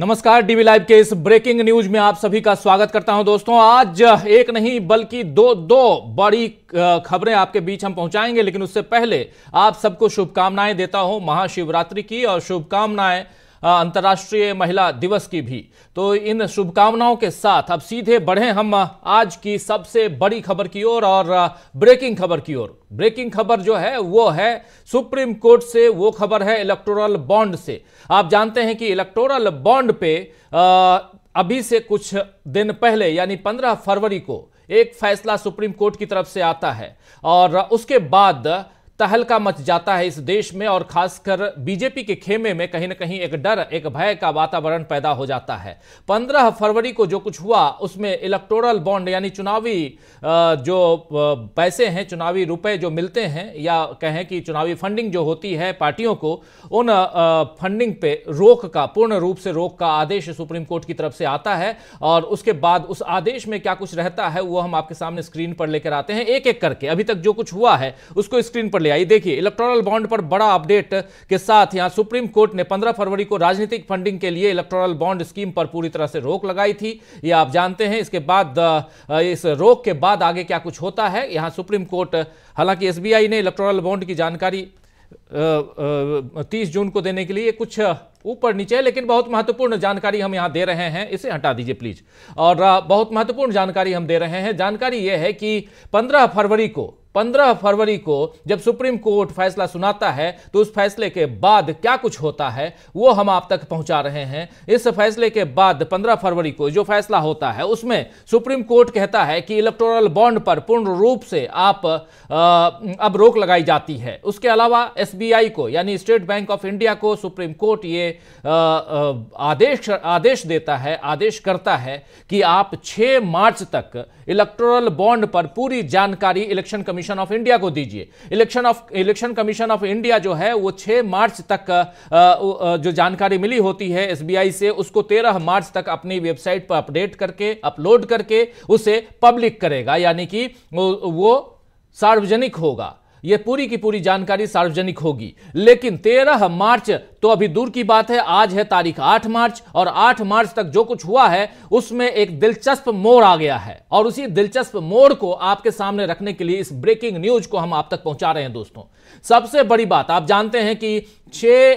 नमस्कार DV live के इस ब्रेकिंग न्यूज में आप सभी का स्वागत करता हूं दोस्तों आज एक नहीं बल्कि दो दो बड़ी खबरें आपके बीच हम पहुंचाएंगे लेकिन उससे पहले आप सबको शुभकामनाएं देता हूं महाशिवरात्रि की और शुभकामनाएं अंतर्राष्ट्रीय महिला दिवस की भी तो इन शुभकामनाओं के साथ अब सीधे बढ़े हम आज की सबसे बड़ी खबर की ओर और, और ब्रेकिंग खबर की ओर ब्रेकिंग खबर जो है वो है सुप्रीम कोर्ट से वो खबर है इलेक्टोरल बॉन्ड से आप जानते हैं कि इलेक्टोरल बॉन्ड पे आ, अभी से कुछ दिन पहले यानी पंद्रह फरवरी को एक फैसला सुप्रीम कोर्ट की तरफ से आता है और उसके बाद तहलका मच जाता है इस देश में और खासकर बीजेपी के खेमे में कहीं ना कहीं एक डर एक भय का वातावरण पैदा हो जाता है 15 फरवरी को जो कुछ हुआ उसमें इलेक्टोरल बॉन्ड यानी चुनावी जो पैसे हैं चुनावी रुपए जो मिलते हैं या कहें कि चुनावी फंडिंग जो होती है पार्टियों को उन फंडिंग पे रोक का पूर्ण रूप से रोक का आदेश सुप्रीम कोर्ट की तरफ से आता है और उसके बाद उस आदेश में क्या कुछ रहता है वो हम आपके सामने स्क्रीन पर लेकर आते हैं एक एक करके अभी तक जो कुछ हुआ है उसको स्क्रीन पर ले आई देखिए इलेक्ट्रॉनल बॉन्ड पर बड़ा अपडेट के साथ यहां सुप्रीम कोर्ट ने 15 फरवरी को राजनीतिक फंडिंग के लिए इलेक्ट्रॉनल बॉन्ड स्कीम पर पूरी तरह से रोक लगाई थी ये आप जानते हैं इसके बाद इस रोक के बाद आगे क्या कुछ होता है यहां सुप्रीम कोर्ट हालांकि एस ने इलेक्ट्रॉनल बॉन्ड की जानकारी तीस जून को देने के लिए कुछ ऊपर नीचे लेकिन बहुत महत्वपूर्ण जानकारी हम यहां दे रहे हैं इसे हटा दीजिए प्लीज और बहुत महत्वपूर्ण जानकारी हम दे रहे हैं जानकारी यह है कि 15 फरवरी को 15 फरवरी को जब सुप्रीम कोर्ट फैसला सुनाता है तो उस फैसले के बाद क्या कुछ होता है वो हम आप तक पहुंचा रहे हैं इस फैसले के बाद 15 फरवरी को जो फैसला होता है उसमें सुप्रीम कोर्ट कहता है कि इलेक्टोरल बॉन्ड पर पूर्ण रूप से आप आ, अब रोक लगाई जाती है उसके अलावा एस को यानी स्टेट बैंक ऑफ इंडिया को सुप्रीम कोर्ट ये आ, आदेश आदेश देता है आदेश करता है कि आप 6 मार्च तक इलेक्टोरल बॉन्ड पर पूरी जानकारी election commission commission of India को दीजिए election of election commission of India जो है वो 6 मार्च तक जो जानकारी मिली होती है एसबीआई से उसको 13 मार्च तक अपनी वेबसाइट पर अपडेट करके अपलोड करके उसे पब्लिक करेगा यानी कि वो सार्वजनिक होगा ये पूरी की पूरी जानकारी सार्वजनिक होगी लेकिन तेरह मार्च तो अभी दूर की बात है आज है तारीख आठ मार्च और आठ मार्च तक जो कुछ हुआ है उसमें एक दिलचस्प मोड़ आ गया है और उसी दिलचस्प मोड़ को आपके सामने रखने के लिए इस ब्रेकिंग न्यूज को हम आप तक पहुंचा रहे हैं दोस्तों सबसे बड़ी बात आप जानते हैं कि छह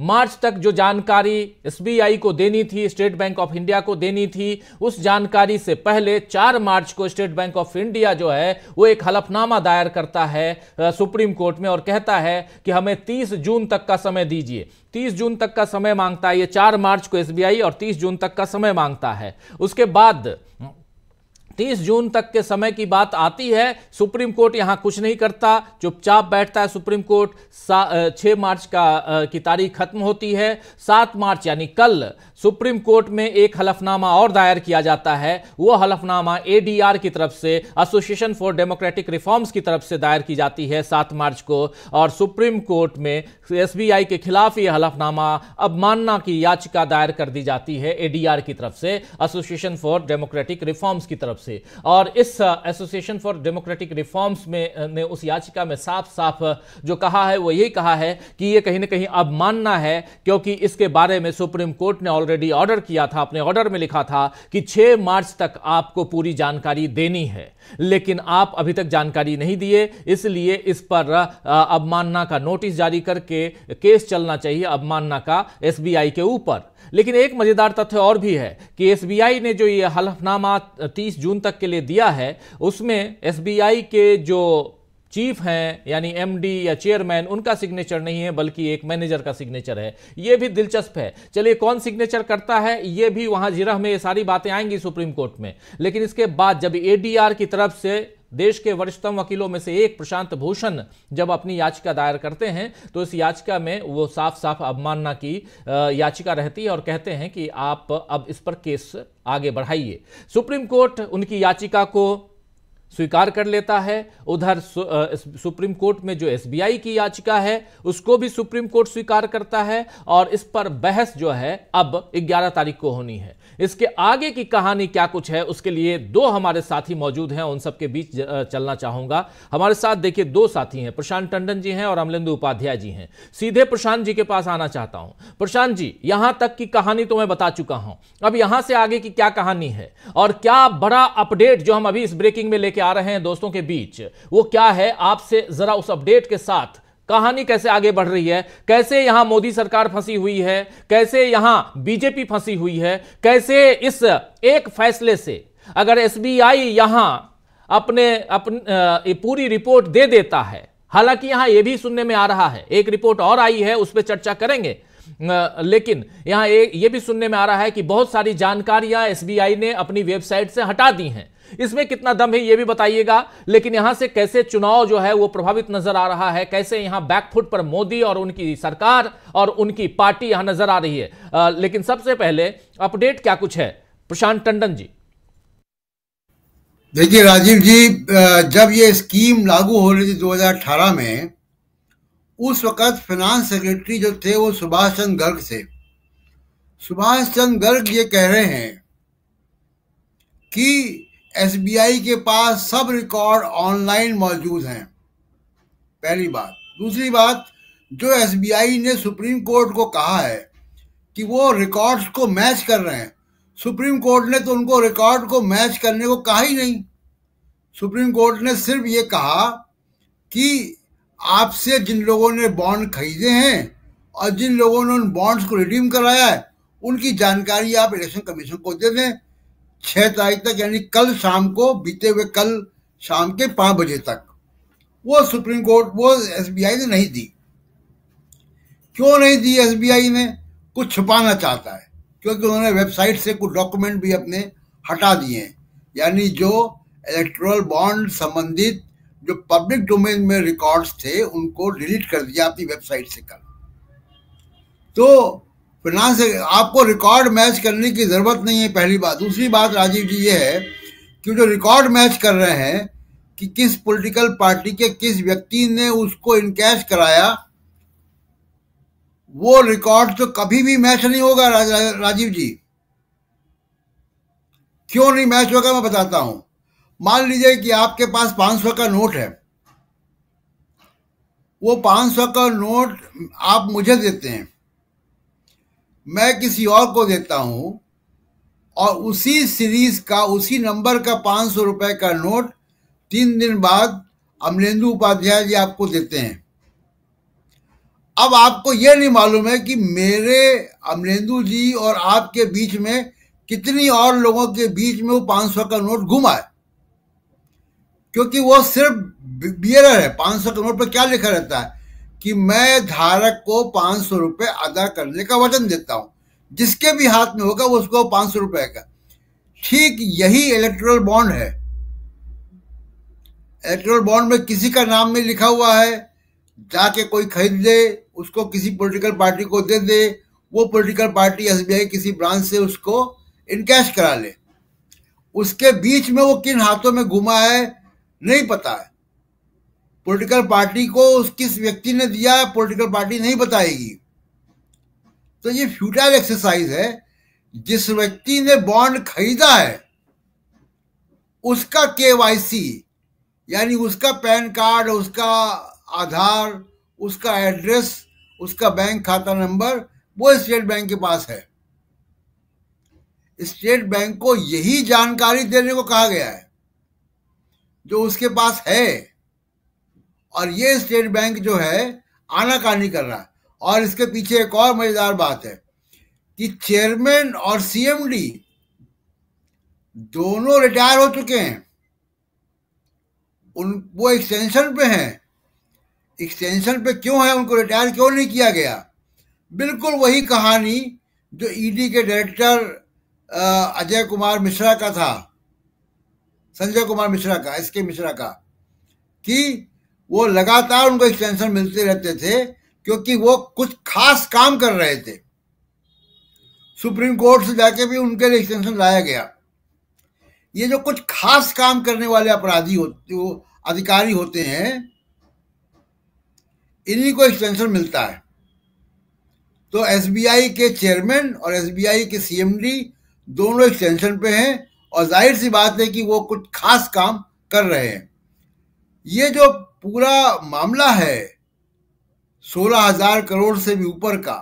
मार्च तक जो जानकारी एसबीआई को देनी थी स्टेट बैंक ऑफ इंडिया को देनी थी उस जानकारी से पहले 4 मार्च को स्टेट बैंक ऑफ इंडिया जो है वो एक हलफनामा दायर करता है सुप्रीम कोर्ट में और कहता है कि हमें 30 जून तक का समय दीजिए 30 जून तक का समय मांगता है ये 4 मार्च को एसबीआई और 30 जून तक का समय मांगता है उसके बाद तीस जून तक के समय की बात आती है सुप्रीम कोर्ट यहां कुछ नहीं करता चुपचाप बैठता है सुप्रीम कोर्ट छह मार्च का की तारीख खत्म होती है सात मार्च यानी कल सुप्रीम कोर्ट में एक हलफनामा और दायर किया जाता है वो हलफनामा एडीआर की तरफ से एसोसिएशन फॉर डेमोक्रेटिक रिफॉर्म्स की तरफ से दायर की जाती है सात मार्च को और सुप्रीम कोर्ट में एसबीआई के खिलाफ ये हलफनामा अवमानना की याचिका दायर कर दी जाती है एडीआर की तरफ से एसोसिएशन फॉर डेमोक्रेटिक रिफॉर्म्स की तरफ से और इस एसोसिएशन फॉर डेमोक्रेटिक रिफॉर्म्स में uh, ने उस याचिका में साफ साफ uh, जो कहा है वो यही कहा है कि ये कहीं ना कहीं अवमानना है क्योंकि इसके बारे में सुप्रीम कोर्ट ने ऑलरेडी ऑर्डर किया था अपने ऑर्डर में लिखा था कि 6 मार्च तक आपको पूरी जानकारी देनी है लेकिन आप अभी तक जानकारी नहीं दिए इसलिए इस पर अवमानना का नोटिस जारी करके केस चलना चाहिए अवमानना का एसबीआई के ऊपर लेकिन एक मजेदार तथ्य और भी है कि एसबीआई ने जो ये हलफनामा 30 जून तक के लिए दिया है उसमें एसबीआई के जो चीफ हैं यानी एमडी या चेयरमैन उनका सिग्नेचर नहीं है बल्कि एक मैनेजर का सिग्नेचर है यह भी दिलचस्प है चलिए कौन सिग्नेचर करता है यह भी वहां जिरह में ये सारी बातें आएंगी सुप्रीम कोर्ट में लेकिन इसके बाद जब एडीआर की तरफ से देश के वरिष्ठतम वकीलों में से एक प्रशांत भूषण जब अपनी याचिका दायर करते हैं तो इस याचिका में वो साफ साफ अवमानना की याचिका रहती है और कहते हैं कि आप अब इस पर केस आगे बढ़ाइए सुप्रीम कोर्ट उनकी याचिका को स्वीकार कर लेता है उधर सुप्रीम कोर्ट में जो एसबीआई की याचिका है उसको भी सुप्रीम कोर्ट स्वीकार करता है और इस पर बहस जो है अब 11 तारीख को होनी है इसके आगे की कहानी क्या कुछ है उसके लिए दो हमारे साथी मौजूद हैं उन सबके बीच चलना चाहूंगा हमारे साथ देखिए दो साथी हैं प्रशांत टंडन जी हैं और अमलेंदु उपाध्याय जी हैं सीधे प्रशांत जी के पास आना चाहता हूं प्रशांत जी यहां तक की कहानी तो मैं बता चुका हूं अब यहां से आगे की क्या कहानी है और क्या बड़ा अपडेट जो हम अभी इस ब्रेकिंग में लेकर लेके आ रहे हैं दोस्तों के बीच वो क्या है आपसे जरा उस अपडेट के साथ कहानी कैसे आगे बढ़ रही है कैसे यहां मोदी सरकार फंसी हुई है कैसे यहां बीजेपी फंसी हुई है कैसे इस एक फैसले से अगर एसबीआई यहां अपने अपने पूरी रिपोर्ट दे देता है हालांकि यहां यह भी सुनने में आ रहा है एक रिपोर्ट और आई है उस पर चर्चा करेंगे लेकिन यहां यह भी सुनने में आ रहा है कि बहुत सारी जानकारियां एसबीआई ने अपनी वेबसाइट से हटा दी हैं इसमें कितना दम है यह भी बताइएगा लेकिन यहां से कैसे चुनाव जो है वो प्रभावित नजर आ रहा है कैसे यहां बैकफुट पर मोदी और उनकी सरकार और उनकी पार्टी यहां नजर आ रही है आ, लेकिन सबसे पहले अपडेट क्या कुछ है प्रशांत टंडन जी देखिए राजीव जी जब ये स्कीम लागू हो रही थी दो में उस वक्त फाइनेंस सेक्रेटरी जो थे वो सुभाष चंद्र गर्ग थे सुभाष चंद्र गर्ग ये कह रहे हैं कि एसबीआई के पास सब रिकॉर्ड ऑनलाइन मौजूद हैं पहली बात दूसरी बात जो एसबीआई ने सुप्रीम कोर्ट को कहा है कि वो रिकॉर्ड्स को मैच कर रहे हैं सुप्रीम कोर्ट ने तो उनको रिकॉर्ड को मैच करने को कहा ही नहीं सुप्रीम कोर्ट ने सिर्फ ये कहा कि आपसे जिन लोगों ने बॉन्ड खरीदे हैं और जिन लोगों ने उन बॉन्ड्स को रिडीम कराया है उनकी जानकारी आप इलेक्शन कमीशन को दे दें छह तारीख तक यानी कल शाम को बीते हुए कल शाम के पांच बजे तक वो सुप्रीम कोर्ट वो एसबीआई ने नहीं दी क्यों नहीं दी एसबीआई ने कुछ छुपाना चाहता है क्योंकि उन्होंने वेबसाइट से कुछ डॉक्यूमेंट भी अपने हटा दिए हैं यानी जो इलेक्ट्रल बॉन्ड संबंधित जो पब्लिक डोमेन में रिकॉर्ड्स थे उनको डिलीट कर दिया अपनी वेबसाइट से कल तो परिणाम से आपको रिकॉर्ड मैच करने की ज़रूरत नहीं है पहली बात दूसरी बात राजीव जी ये है कि जो रिकॉर्ड मैच कर रहे हैं कि किस पॉलिटिकल पार्टी के किस व्यक्ति ने उसको इनकैश कराया वो रिकॉर्ड तो कभी भी मैच नहीं होगा राज, राजीव जी क्यों नहीं मैच होगा मैं बताता हूं मान लीजिए कि आपके पास पांच सौ का नोट है वो पांच सौ का नोट आप मुझे देते हैं मैं किसी और को देता हूं और उसी सीरीज का उसी नंबर का पांच सौ रुपए का नोट तीन दिन बाद अमरेंदु उपाध्याय जी आपको देते हैं अब आपको यह नहीं मालूम है कि मेरे अमरेंदु जी और आपके बीच में कितनी और लोगों के बीच में वो पांच सौ का नोट घुमा है क्योंकि वो सिर्फ बियर है पांच सौ का नोट पर क्या लिखा रहता है कि मैं धारक को पांच सौ रुपए अदा करने का वचन देता हूं जिसके भी हाथ में होगा उसको पांच सौ रुपये का ठीक यही इलेक्ट्रल बॉन्ड है इलेक्ट्रल बॉन्ड में किसी का नाम नहीं लिखा हुआ है जाके कोई खरीद दे उसको किसी पॉलिटिकल पार्टी को दे दे वो पॉलिटिकल पार्टी एसबीआई किसी ब्रांच से उसको इनकैश करा ले उसके बीच में वो किन हाथों में घुमा है नहीं पता है पॉलिटिकल पार्टी को किस व्यक्ति ने दिया है पॉलिटिकल पार्टी नहीं बताएगी तो ये फ्यूटाइल एक्सरसाइज है जिस व्यक्ति ने बॉन्ड खरीदा है उसका केवाईसी यानी उसका पैन कार्ड उसका आधार उसका एड्रेस उसका बैंक खाता नंबर वो स्टेट बैंक के पास है स्टेट बैंक को यही जानकारी देने को कहा गया है जो उसके पास है और ये स्टेट बैंक जो है आनाकानी कर रहा है और इसके पीछे एक और मजेदार बात है कि चेयरमैन और सीएमडी दोनों रिटायर हो चुके हैं उन वो एक्सटेंशन पे हैं एक्सटेंशन पे क्यों है उनको रिटायर क्यों नहीं किया गया बिल्कुल वही कहानी जो ईडी e के डायरेक्टर अजय कुमार मिश्रा का था संजय कुमार मिश्रा का एस के मिश्रा का कि वो लगातार उनको एक्सटेंशन मिलते रहते थे क्योंकि वो कुछ खास काम कर रहे थे सुप्रीम कोर्ट से जाके भी उनके लिए एक्सटेंशन लाया गया ये जो कुछ खास काम करने वाले अपराधी होते वो अधिकारी होते हैं इन्हीं को एक्सटेंशन मिलता है तो एसबीआई के चेयरमैन और एसबीआई के सीएमडी दोनों एक्सटेंशन पे हैं और जाहिर सी बात है कि वो कुछ खास काम कर रहे हैं ये जो पूरा मामला है सोलह हजार करोड़ से भी ऊपर का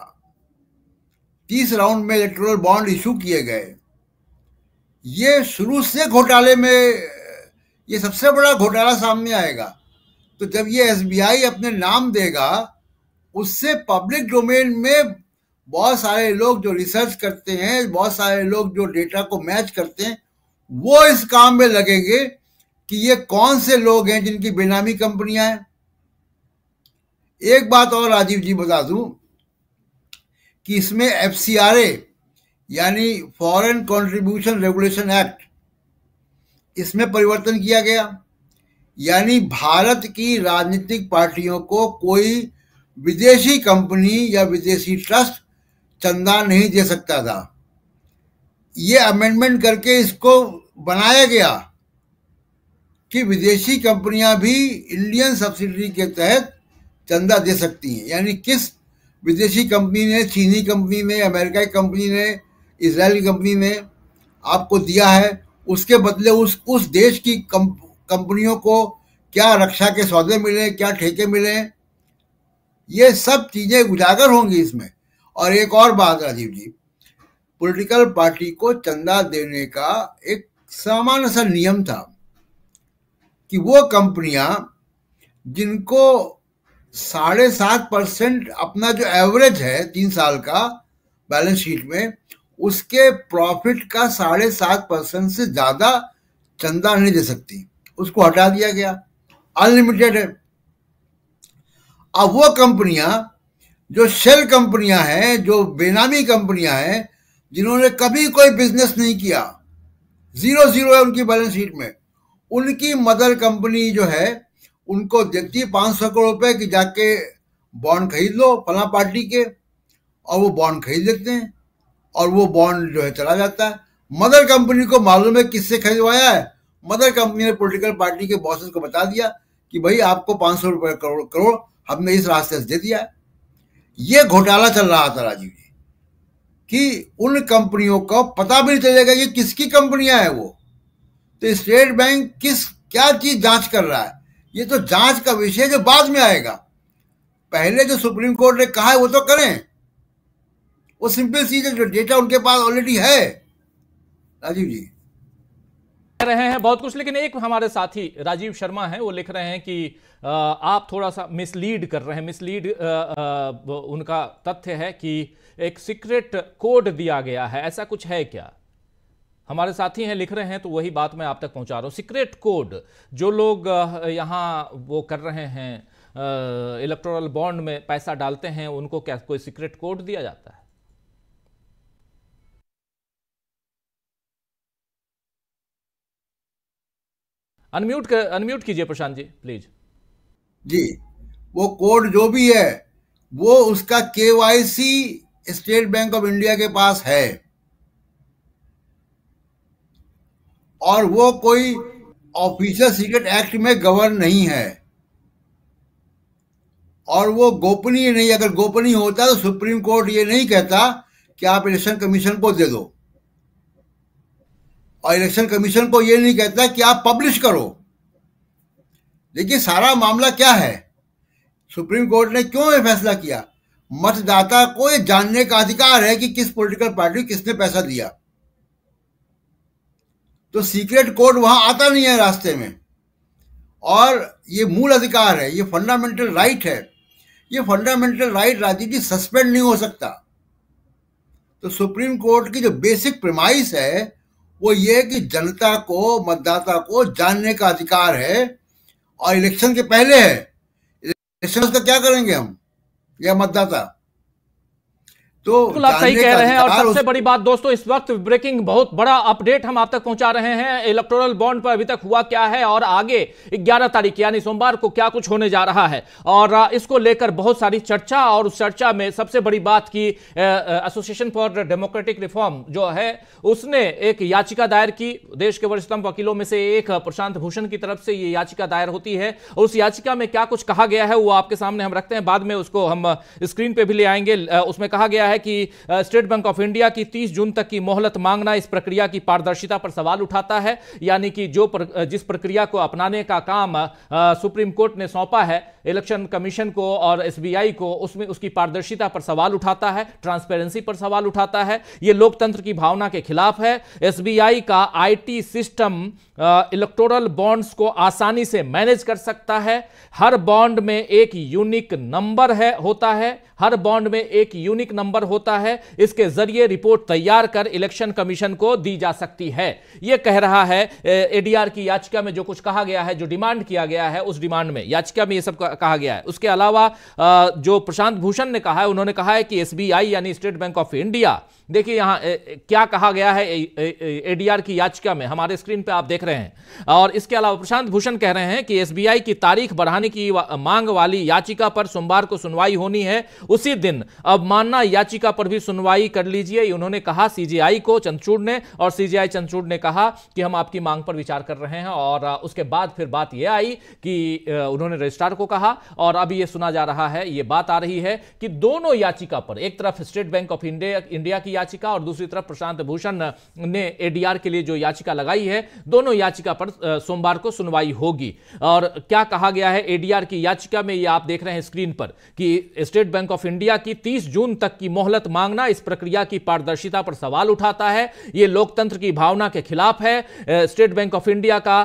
तीस राउंड में इलेक्ट्रोल बॉन्ड इशू किए गए ये शुरू से घोटाले में ये सबसे बड़ा घोटाला सामने आएगा तो जब ये एसबीआई अपने नाम देगा उससे पब्लिक डोमेन में बहुत सारे लोग जो रिसर्च करते हैं बहुत सारे लोग जो डेटा को मैच करते हैं वो इस काम में लगेंगे कि ये कौन से लोग हैं जिनकी बेनामी कंपनियां हैं एक बात और राजीव जी बता दूं कि इसमें एफ यानी फॉरेन कंट्रीब्यूशन रेगुलेशन एक्ट इसमें परिवर्तन किया गया यानी भारत की राजनीतिक पार्टियों को कोई विदेशी कंपनी या विदेशी ट्रस्ट चंदा नहीं दे सकता था ये अमेंडमेंट करके इसको बनाया गया कि विदेशी कंपनियां भी इंडियन सब्सिडी के तहत चंदा दे सकती हैं यानी किस विदेशी कंपनी ने चीनी कंपनी ने अमेरिका की कंपनी ने इसराइल कंपनी ने आपको दिया है उसके बदले उस उस देश की कंपनियों को क्या रक्षा के सौदे मिले क्या ठेके मिले ये सब चीज़ें उजागर होंगी इसमें और एक और बात राजीव जी पॉलिटिकल पार्टी को चंदा देने का एक सामान्य सा नियम था कि वो कंपनियां जिनको साढ़े सात परसेंट अपना जो एवरेज है तीन साल का बैलेंस शीट में उसके प्रॉफिट का साढ़े सात परसेंट से ज़्यादा चंदा नहीं दे सकती उसको हटा दिया गया अनलिमिटेड है अब वो कंपनियां जो शेल कंपनियां हैं जो बेनामी कंपनियां हैं जिन्होंने कभी कोई बिजनेस नहीं किया जीरो जीरो है उनकी बैलेंस शीट में उनकी मदर कंपनी जो है उनको देती है पांच सौ करोड़ रुपए की जाके बॉन्ड खरीद लो फला पार्टी के और वो बॉन्ड खरीद लेते हैं और वो बॉन्ड जो है चला जाता है मदर कंपनी को मालूम है किससे खरीदवाया है मदर कंपनी ने पॉलिटिकल पार्टी के बॉसेस को बता दिया कि भाई आपको पांच सौ रुपये करोड़ करोड़ हमने इस रास्ते से दे दिया है ये घोटाला चल रहा था राजीव जी कि उन कंपनियों को पता भी नहीं चलेगा ये किसकी कंपनियां हैं वो तो स्टेट बैंक किस क्या चीज जांच कर रहा है ये तो जांच का विषय जो बाद में आएगा पहले जो सुप्रीम कोर्ट ने कहा है वो तो करें वो सिंपल चीज है जो डेटा उनके पास ऑलरेडी है राजीव जी रहे हैं बहुत कुछ लेकिन एक हमारे साथी राजीव शर्मा हैं वो लिख रहे हैं कि आप थोड़ा सा मिसलीड कर रहे हैं मिसलीड उनका तथ्य है कि एक सीक्रेट कोड दिया गया है ऐसा कुछ है क्या हमारे साथी हैं लिख रहे हैं तो वही बात मैं आप तक पहुंचा रहा हूं सीक्रेट कोड जो लोग यहां वो कर रहे हैं इलेक्ट्रोरल बॉन्ड में पैसा डालते हैं उनको क्या कोई सीक्रेट कोड दिया जाता है अनम्यूट अनम्यूट कीजिए प्रशांत जी प्लीज जी वो कोड जो भी है वो उसका KYC State Bank of India के पास है और वो कोई ऑफिशियल सीक्रेट एक्ट में गवर्न नहीं है और वो गोपनीय नहीं अगर गोपनीय होता तो सुप्रीम कोर्ट ये नहीं कहता कि आप इलेक्शन कमीशन को दे दो और इलेक्शन कमीशन को ये नहीं कहता कि आप पब्लिश करो देखिए सारा मामला क्या है सुप्रीम कोर्ट ने क्यों ये फैसला किया मतदाता को ये जानने का अधिकार है कि किस पॉलिटिकल पार्टी किसने पैसा दिया तो सीक्रेट कोड वहां आता नहीं है रास्ते में और ये मूल अधिकार है ये फंडामेंटल राइट है ये फंडामेंटल राइट राजनीति सस्पेंड नहीं हो सकता तो सुप्रीम कोर्ट की जो बेसिक प्रमाइस है वो ये कि जनता को मतदाता को जानने का अधिकार है और इलेक्शन के पहले है इलेक्शन का क्या करेंगे हम या मतदाता तो आप सही कह रहे हैं और सबसे बड़ी बात दोस्तों इस वक्त ब्रेकिंग बहुत बड़ा अपडेट हम आप तक पहुंचा रहे हैं इलेक्टोरल बॉन्ड पर अभी तक हुआ क्या है और आगे 11 तारीख यानी सोमवार को क्या कुछ होने जा रहा है और इसको लेकर बहुत सारी चर्चा और उस चर्चा में सबसे बड़ी बात की एसोसिएशन फॉर डेमोक्रेटिक रिफॉर्म जो है उसने एक याचिका दायर की देश के वरिष्ठतम वकीलों में से एक प्रशांत भूषण की तरफ से ये याचिका दायर होती है उस याचिका में क्या कुछ कहा गया है वो आपके सामने हम रखते हैं बाद में उसको हम स्क्रीन पर भी ले आएंगे उसमें कहा गया है है कि स्टेट बैंक ऑफ इंडिया की 30 जून तक की मोहलत मांगना इस प्रक्रिया की पारदर्शिता पर सवाल उठाता है यानी कि जो प्र, जिस प्रक्रिया को अपनाने का काम आ, सुप्रीम कोर्ट ने सौंपा है इलेक्शन कमीशन को और एसबीआई को उसमें उसकी पारदर्शिता पर सवाल उठाता है ट्रांसपेरेंसी पर सवाल उठाता है ये लोकतंत्र की भावना के खिलाफ है एसबीआई का आईटी सिस्टम इलेक्टोरल बॉन्ड्स को आसानी से मैनेज कर सकता है हर बॉन्ड में एक यूनिक नंबर है होता है हर बॉन्ड में एक यूनिक नंबर होता है इसके जरिए रिपोर्ट तैयार कर इलेक्शन कमीशन को दी जा सकती है यह कह रहा है एडीआर की याचिका में जो कुछ कहा गया है जो डिमांड किया गया है उस डिमांड में याचिका में यह सब कहा गया है उसके अलावा जो प्रशांत भूषण ने कहा है उन्होंने कहा है कि एसबीआई यानी स्टेट बैंक ऑफ इंडिया देखिए यहां क्या कहा गया है एडीआर की याचिका में हमारे स्क्रीन पर आप देख रहे हैं और इसके अलावा प्रशांत भूषण कह रहे हैं कि एसबीआई की तारीख बढ़ाने की मांग वाली याचिका पर सोमवार को सुनवाई होनी है उसी दिन अवमानना याचिका पर भी सुनवाई कर लीजिए उन्होंने कहा सीजीआई को चंद्रचूड़ ने और सीजीआई चंद्रचूड़ ने कहा कि हम आपकी मांग पर विचार कर रहे हैं और उसके बाद फिर बात यह आई कि उन्होंने रजिस्ट्रार को कहा और अब यह सुना जा रहा है यह बात आ रही है कि दोनों याचिका पर एक तरफ State Bank of India India की याचिका और दूसरी तरफ प्रशांत भूषण ने एडीआर के लिए जो याचिका लगाई है दोनों याचिका पर सोमवार को सुनवाई होगी और क्या कहा गया है एडीआर की याचिका में ये आप देख रहे हैं स्क्रीन पर कि स्टेट बैंक ऑफ इंडिया की 30 जून तक की मोहलत मांगना इस प्रक्रिया की पारदर्शिता पर सवाल उठाता है यह लोकतंत्र की भावना के खिलाफ है स्टेट बैंक ऑफ इंडिया का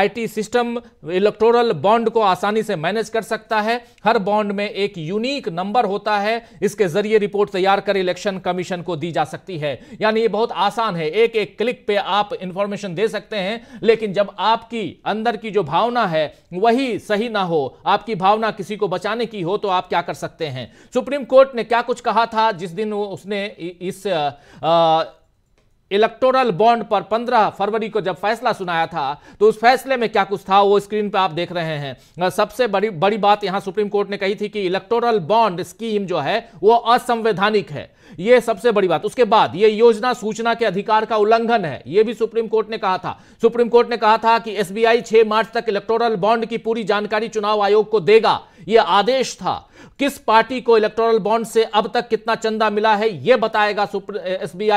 आईटी सिस्टम इलेक्टोरल बॉन्ड को आसानी से मैनेज कर सकता है हर बॉन्ड में एक यूनिक नंबर होता है इसके जरिए रिपोर्ट तैयार कर इलेक्शन कमीशन को दी जा सकती है यानी यह बहुत आसान है एक एक क्लिक पे आप इंफॉर्मेशन दे सकते हैं लेकिन जब आपकी अंदर की जो भावना है वही सही ना हो आपकी भावना किसी को बचाने की हो तो आप क्या कर कर सकते हैं सुप्रीम कोर्ट ने क्या कुछ कहा था जिस दिन उसने इस आ, इलेक्टोरल बॉन्ड पर 15 फरवरी को जब फैसला सुनाया था तो उस फैसले में क्या कुछ था वो स्क्रीन पर आप देख रहे हैं सबसे बड़ी बड़ी बात यहां सुप्रीम कोर्ट ने कही थी कि इलेक्टोरल बॉन्ड स्कीम जो है वो असंवैधानिक है ये सबसे बड़ी बात उसके बाद ये योजना सूचना के अधिकार का उल्लंघन है ये भी सुप्रीम कोर्ट ने कहा था सुप्रीम कोर्ट ने कहा था कि एस बी मार्च तक इलेक्टोरल बॉन्ड की पूरी जानकारी चुनाव आयोग को देगा यह आदेश था किस पार्टी को इलेक्टोरल बॉन्ड से अब तक कितना चंदा मिला है यह बताएगा S B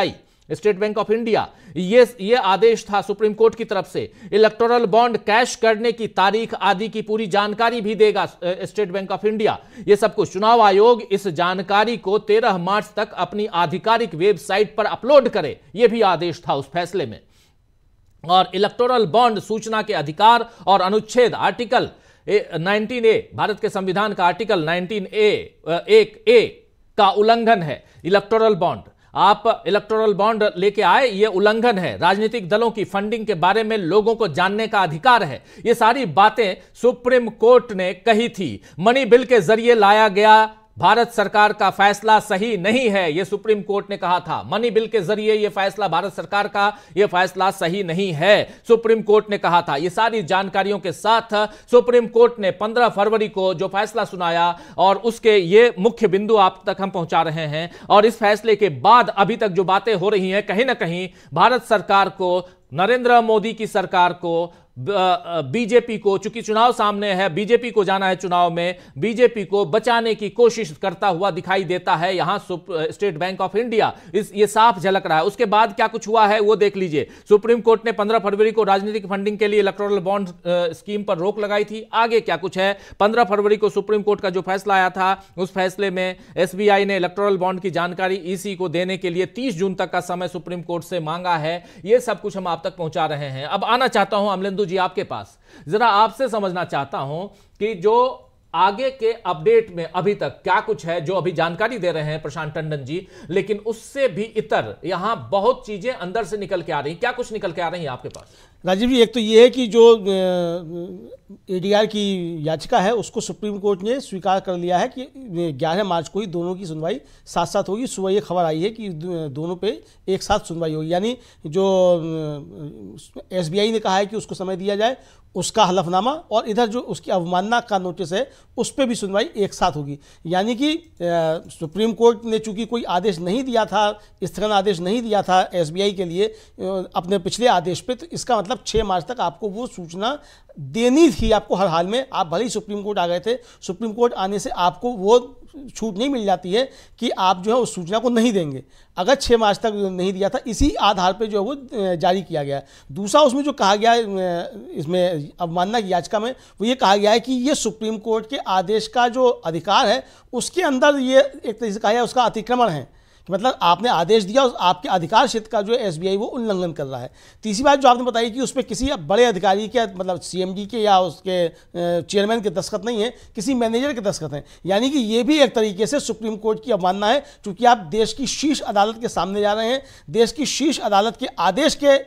State Bank of India ये ये आदेश था सुप्रीम कोर्ट की तरफ से इलेक्टोरल बॉन्ड कैश करने की तारीख आदि की पूरी जानकारी भी देगा स्टेट बैंक ऑफ इंडिया ये सब कुछ चुनाव आयोग इस जानकारी को 13 मार्च तक अपनी आधिकारिक वेबसाइट पर अपलोड करे ये भी आदेश था उस फैसले में और इलेक्टोरल बॉन्ड सूचना के अधिकार और अनुच्छेद आर्टिकल नाइनटीन ए भारत के संविधान का आर्टिकल नाइनटीन ए एक ए का उल्लंघन है इलेक्टोरल बॉन्ड आप इलेक्टोरल बॉन्ड लेके आए ये उल्लंघन है राजनीतिक दलों की फंडिंग के बारे में लोगों को जानने का अधिकार है ये सारी बातें सुप्रीम कोर्ट ने कही थी मनी बिल के जरिए लाया गया भारत सरकार का फैसला सही नहीं है यह सुप्रीम कोर्ट ने कहा था मनी बिल के जरिए यह फैसला भारत सरकार का यह फैसला सही नहीं है सुप्रीम कोर्ट ने कहा था ये सारी जानकारियों के साथ सुप्रीम कोर्ट ने 15 फरवरी को जो फैसला सुनाया और उसके ये मुख्य बिंदु आप तक हम पहुंचा रहे हैं और इस फैसले के बाद अभी तक जो बातें हो रही हैं कहीं ना कहीं भारत सरकार को नरेंद्र मोदी की सरकार को बीजेपी को चूंकि चुनाव सामने है बीजेपी को जाना है चुनाव में बीजेपी को बचाने की कोशिश करता हुआ दिखाई देता है यहां स्टेट बैंक ऑफ इंडिया इस ये साफ झलक रहा है उसके बाद क्या कुछ हुआ है वो देख लीजिए सुप्रीम कोर्ट ने 15 फरवरी को राजनीतिक फंडिंग के लिए इलेक्ट्रोनल बॉन्ड स्कीम पर रोक लगाई थी आगे क्या कुछ है पंद्रह फरवरी को सुप्रीम कोर्ट का जो फैसला आया था उस फैसले में एसबीआई ने इलेक्ट्रोनल बॉन्ड की जानकारी ईसी को देने के लिए तीस जून तक का समय सुप्रीम कोर्ट से मांगा है यह सब कुछ हम आप तक पहुंचा रहे हैं अब आना चाहता हूं अमलिंदू जी आपके पास जरा आपसे समझना चाहता हूं कि जो आगे के अपडेट में अभी तक क्या कुछ है जो अभी जानकारी दे रहे हैं प्रशांत टंडन जी लेकिन उससे भी इतर यहां बहुत चीजें अंदर से निकल के आ रही क्या कुछ निकल के आ रही है आपके पास राजीव जी एक तो ये है कि जो एडीआर की याचिका है उसको सुप्रीम कोर्ट ने स्वीकार कर लिया है कि 11 मार्च को ही दोनों की सुनवाई साथ साथ होगी सुबह ये खबर आई है कि दोनों पे एक साथ सुनवाई होगी यानी जो एसबीआई ने कहा है कि उसको समय दिया जाए उसका हलफनामा और इधर जो उसकी अवमानना का नोटिस है उस पर भी सुनवाई एक साथ होगी यानी कि सुप्रीम कोर्ट ने चूंकि कोई आदेश नहीं दिया था स्थगन आदेश नहीं दिया था एसबीआई के लिए अपने पिछले आदेश पे तो इसका मतलब 6 मार्च तक आपको वो सूचना देनी थी आपको हर हाल में आप भले ही सुप्रीम कोर्ट आ गए थे सुप्रीम कोर्ट आने से आपको वो छूट नहीं मिल जाती है कि आप जो है उस सूचना को नहीं देंगे अगर छः मार्च तक नहीं दिया था इसी आधार पर जो है वो जारी किया गया दूसरा उसमें जो कहा गया इसमें अवमानना की याचिका में वो ये कहा गया है कि ये सुप्रीम कोर्ट के आदेश का जो अधिकार है उसके अंदर ये एक तरीके से कहा गया उसका अतिक्रमण है कि मतलब आपने आदेश दिया और आपके अधिकार क्षेत्र का जो है एस वो उल्लंघन कर रहा है तीसरी बात जो आपने बताई कि उस पर किसी बड़े अधिकारी के मतलब सी के या उसके चेयरमैन के दस्खत नहीं है किसी मैनेजर के दस्खत हैं यानी कि ये भी एक तरीके से सुप्रीम कोर्ट की अवमानना है चूँकि आप देश की शीर्ष अदालत के सामने जा रहे हैं देश की शीर्ष अदालत के आदेश के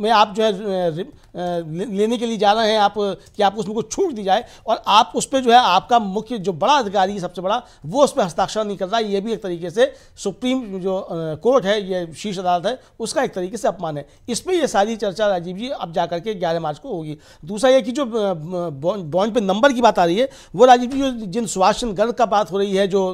में आप जो है लेने के लिए जा रहे हैं आप कि आपको उसमें कुछ छूट दी जाए और आप उस पर जो है आपका मुख्य जो बड़ा अधिकारी सबसे बड़ा वो उस पर हस्ताक्षर नहीं कर रहा ये भी एक तरीके से सुप्रीम जो कोर्ट है ये शीर्ष अदालत है उसका एक तरीके से अपमान है इस पर यह सारी चर्चा राजीव जी अब जा करके ग्यारह मार्च को होगी दूसरा ये कि जो बॉन्ड पर नंबर की बात आ रही है वो राजीव जी जो जिन सुभाष चंद्र गर्ग का बात हो रही है जो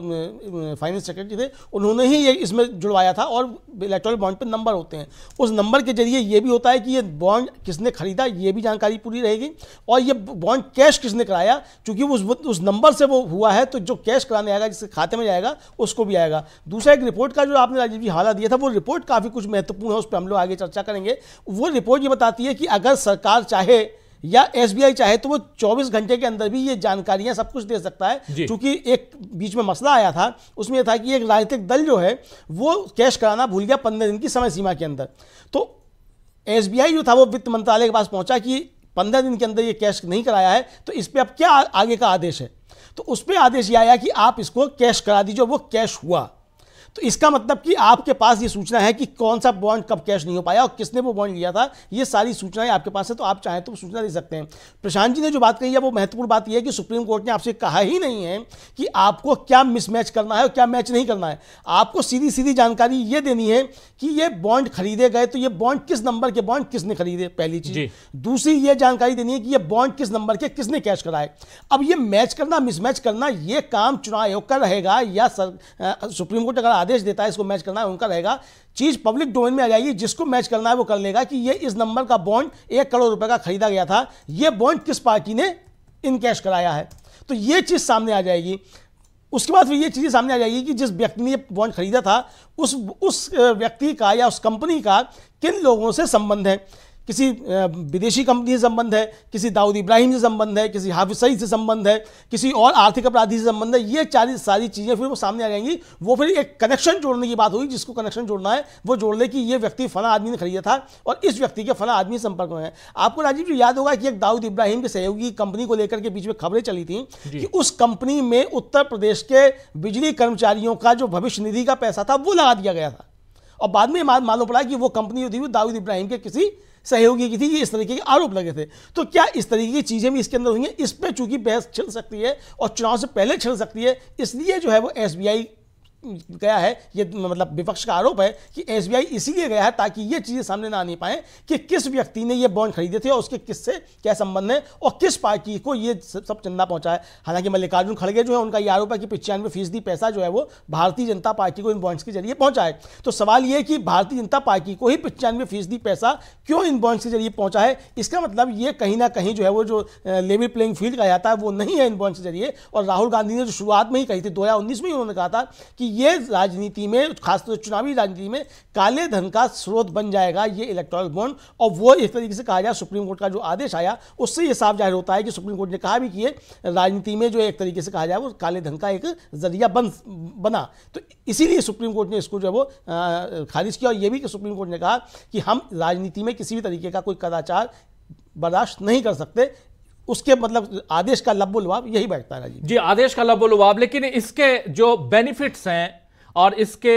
फाइनेंस सेक्रेटरी थे उन्होंने ही ये इसमें जुड़वाया था और इलेक्ट्रॉनिक बॉन्ड पर नंबर होते हैं उस नंबर के जरिए ये भी होता होता है कि ये बॉन्ड किसने खरीदा ये भी जानकारी पूरी रहेगी और ये बॉन्ड कैश किसने कराया चूँकि उस उस नंबर से वो हुआ है तो जो कैश कराने आएगा जिसके खाते में जाएगा उसको भी आएगा दूसरा एक रिपोर्ट का जो आपने राजीव जी हवाला दिया था वो रिपोर्ट काफ़ी कुछ महत्वपूर्ण है उस पर हम लोग आगे चर्चा करेंगे वो रिपोर्ट ये बताती है कि अगर सरकार चाहे या एसबीआई चाहे तो वो 24 घंटे के अंदर भी ये जानकारियां सब कुछ दे सकता है क्योंकि एक बीच में मसला आया था उसमें यह था कि एक राजनीतिक दल जो है वो कैश कराना भूल गया पंद्रह दिन की समय सीमा के अंदर तो एस जो था वो वित्त मंत्रालय के पास पहुंचा कि पंद्रह दिन के अंदर ये कैश नहीं कराया है तो इस पर अब क्या आगे का आदेश है तो उस पर आदेश ये आया कि आप इसको कैश करा दीजिए वो कैश हुआ तो इसका मतलब कि आपके पास ये सूचना है कि कौन सा बॉन्ड कब कैश नहीं हो पाया और किसने वो बॉन्ड लिया था ये सारी सूचनाएं आपके पास है तो आप चाहें तो सूचना दे सकते हैं प्रशांत जी ने जो बात कही है वो महत्वपूर्ण बात यह है कि सुप्रीम कोर्ट ने आपसे कहा ही नहीं है कि आपको क्या मिसमैच करना है और क्या मैच नहीं करना है आपको सीधी सीधी जानकारी ये देनी है कि ये बॉन्ड खरीदे गए तो ये बॉन्ड किस नंबर के बॉन्ड किसने खरीदे पहली चीज दूसरी ये जानकारी देनी है कि ये बॉन्ड किस नंबर के किसने कैश कराए अब ये मैच करना मिसमैच करना ये काम चुनाव आयोग का रहेगा या सुप्रीम कोर्ट अगर आदेश देता है इसको मैच करना है उनका रहेगा चीज़ पब्लिक डोमेन में आ जाएगी जिसको मैच करना है वो कर लेगा कि ये इस नंबर का बॉन्ड एक करोड़ रुपए का खरीदा गया था ये बॉन्ड किस पार्टी ने इनकैश कराया है तो ये चीज़ सामने आ जाएगी उसके बाद फिर ये चीज़ें सामने आ जाएगी कि जिस व्यक्ति ने ये बॉन्ड खरीदा था उस उस व्यक्ति का या उस कंपनी का किन लोगों से संबंध है किसी विदेशी कंपनी से संबंध है किसी दाऊद इब्राहिम से संबंध है किसी हाफिज सईद से संबंध है किसी और आर्थिक अपराधी से संबंध है ये चारी सारी चीज़ें फिर वो सामने आ जाएंगी वो फिर एक कनेक्शन जोड़ने की बात हुई जिसको कनेक्शन जोड़ना है वो जोड़ ले कि ये व्यक्ति फ़ला आदमी ने खरीदा था और इस व्यक्ति के फ़ला आदमी संपर्क में है आपको राजीव जी याद होगा कि एक दाऊद इब्राहिम के सहयोगी कंपनी को लेकर के बीच में खबरें चली थी कि उस कंपनी में उत्तर प्रदेश के बिजली कर्मचारियों का जो भविष्य निधि का पैसा था वो लगा दिया गया था और बाद में मालूम पड़ा कि वो कंपनी जो थी वो दाऊद इब्राहिम के किसी सहयोगी की थी ये इस तरीके के आरोप लगे थे तो क्या इस तरीके की चीज़ें भी इसके अंदर हुई है इस पर चूंकि बहस छिल सकती है और चुनाव से पहले छिल सकती है इसलिए जो है वो एस गया है ये मतलब विपक्ष का आरोप है कि एसबीआई इसीलिए गया है ताकि ये चीज़ें सामने ना नहीं पाए कि किस व्यक्ति ने ये बॉन्ड खरीदे थे और उसके किससे क्या संबंध है और किस पार्टी को ये सब चंदा पहुंचा है हालांकि मल्लिकार्जुन खड़गे जो है उनका ये आरोप है कि पचानवे फीसदी पैसा जो है वो भारतीय जनता पार्टी को इन बॉन्ड्स के जरिए पहुंचा है तो सवाल यह कि भारतीय जनता पार्टी को ही पचानवे फीसदी पैसा क्यों इन बॉन्ड्स के जरिए पहुंचा है इसका मतलब ये कहीं ना कहीं जो है वो जो लेवल प्लेइंग फील्ड कहा जाता है वो नहीं है इन बॉन्ड्स के जरिए और राहुल गांधी ने जो शुरुआत में ही कही थी दो में ही उन्होंने कहा था कि ये राजनीति में खासतौर तो चुनावी राजनीति में काले धन का स्रोत बन जाएगा ये इलेक्ट्रॉनिक बॉन्ड और वो इस तरीके से कहा जाए सुप्रीम कोर्ट का जो आदेश आया उससे ये साफ जाहिर होता है कि सुप्रीम कोर्ट ने कहा भी कि ये राजनीति में जो एक तरीके से कहा जाए वो काले धन का एक जरिया बन बना तो इसीलिए सुप्रीम कोर्ट ने इसको जो है वो खारिज किया और ये भी कि सुप्रीम कोर्ट ने कहा कि हम राजनीति में किसी भी तरीके का कोई कदाचार बर्दाश्त नहीं कर सकते उसके मतलब आदेश का लब्बुलवाब यही बैठता है जी जी आदेश का लुभाव लेकिन इसके जो बेनिफिट्स हैं और इसके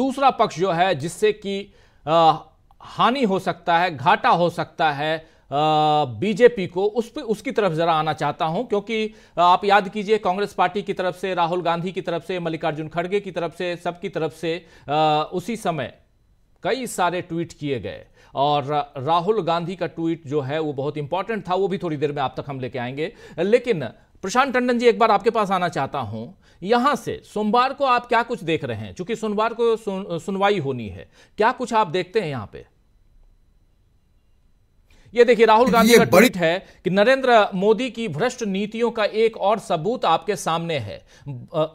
दूसरा पक्ष जो है जिससे कि हानि हो सकता है घाटा हो सकता है बीजेपी को उस पर उसकी तरफ जरा आना चाहता हूं क्योंकि आप याद कीजिए कांग्रेस पार्टी की तरफ से राहुल गांधी की तरफ से मल्लिकार्जुन खड़गे की तरफ से सबकी तरफ से उसी समय कई सारे ट्वीट किए गए और राहुल गांधी का ट्वीट जो है वो बहुत इंपॉर्टेंट था वो भी थोड़ी देर में आप तक हम लेके आएंगे लेकिन प्रशांत टंडन जी एक बार आपके पास आना चाहता हूं यहां से सोमवार को आप क्या कुछ देख रहे हैं चूंकि सोमवार को सुनवाई होनी है क्या कुछ आप देखते हैं यहां पे ये देखिए राहुल गांधी का ट्वीट है कि नरेंद्र मोदी की भ्रष्ट नीतियों का एक और सबूत आपके सामने है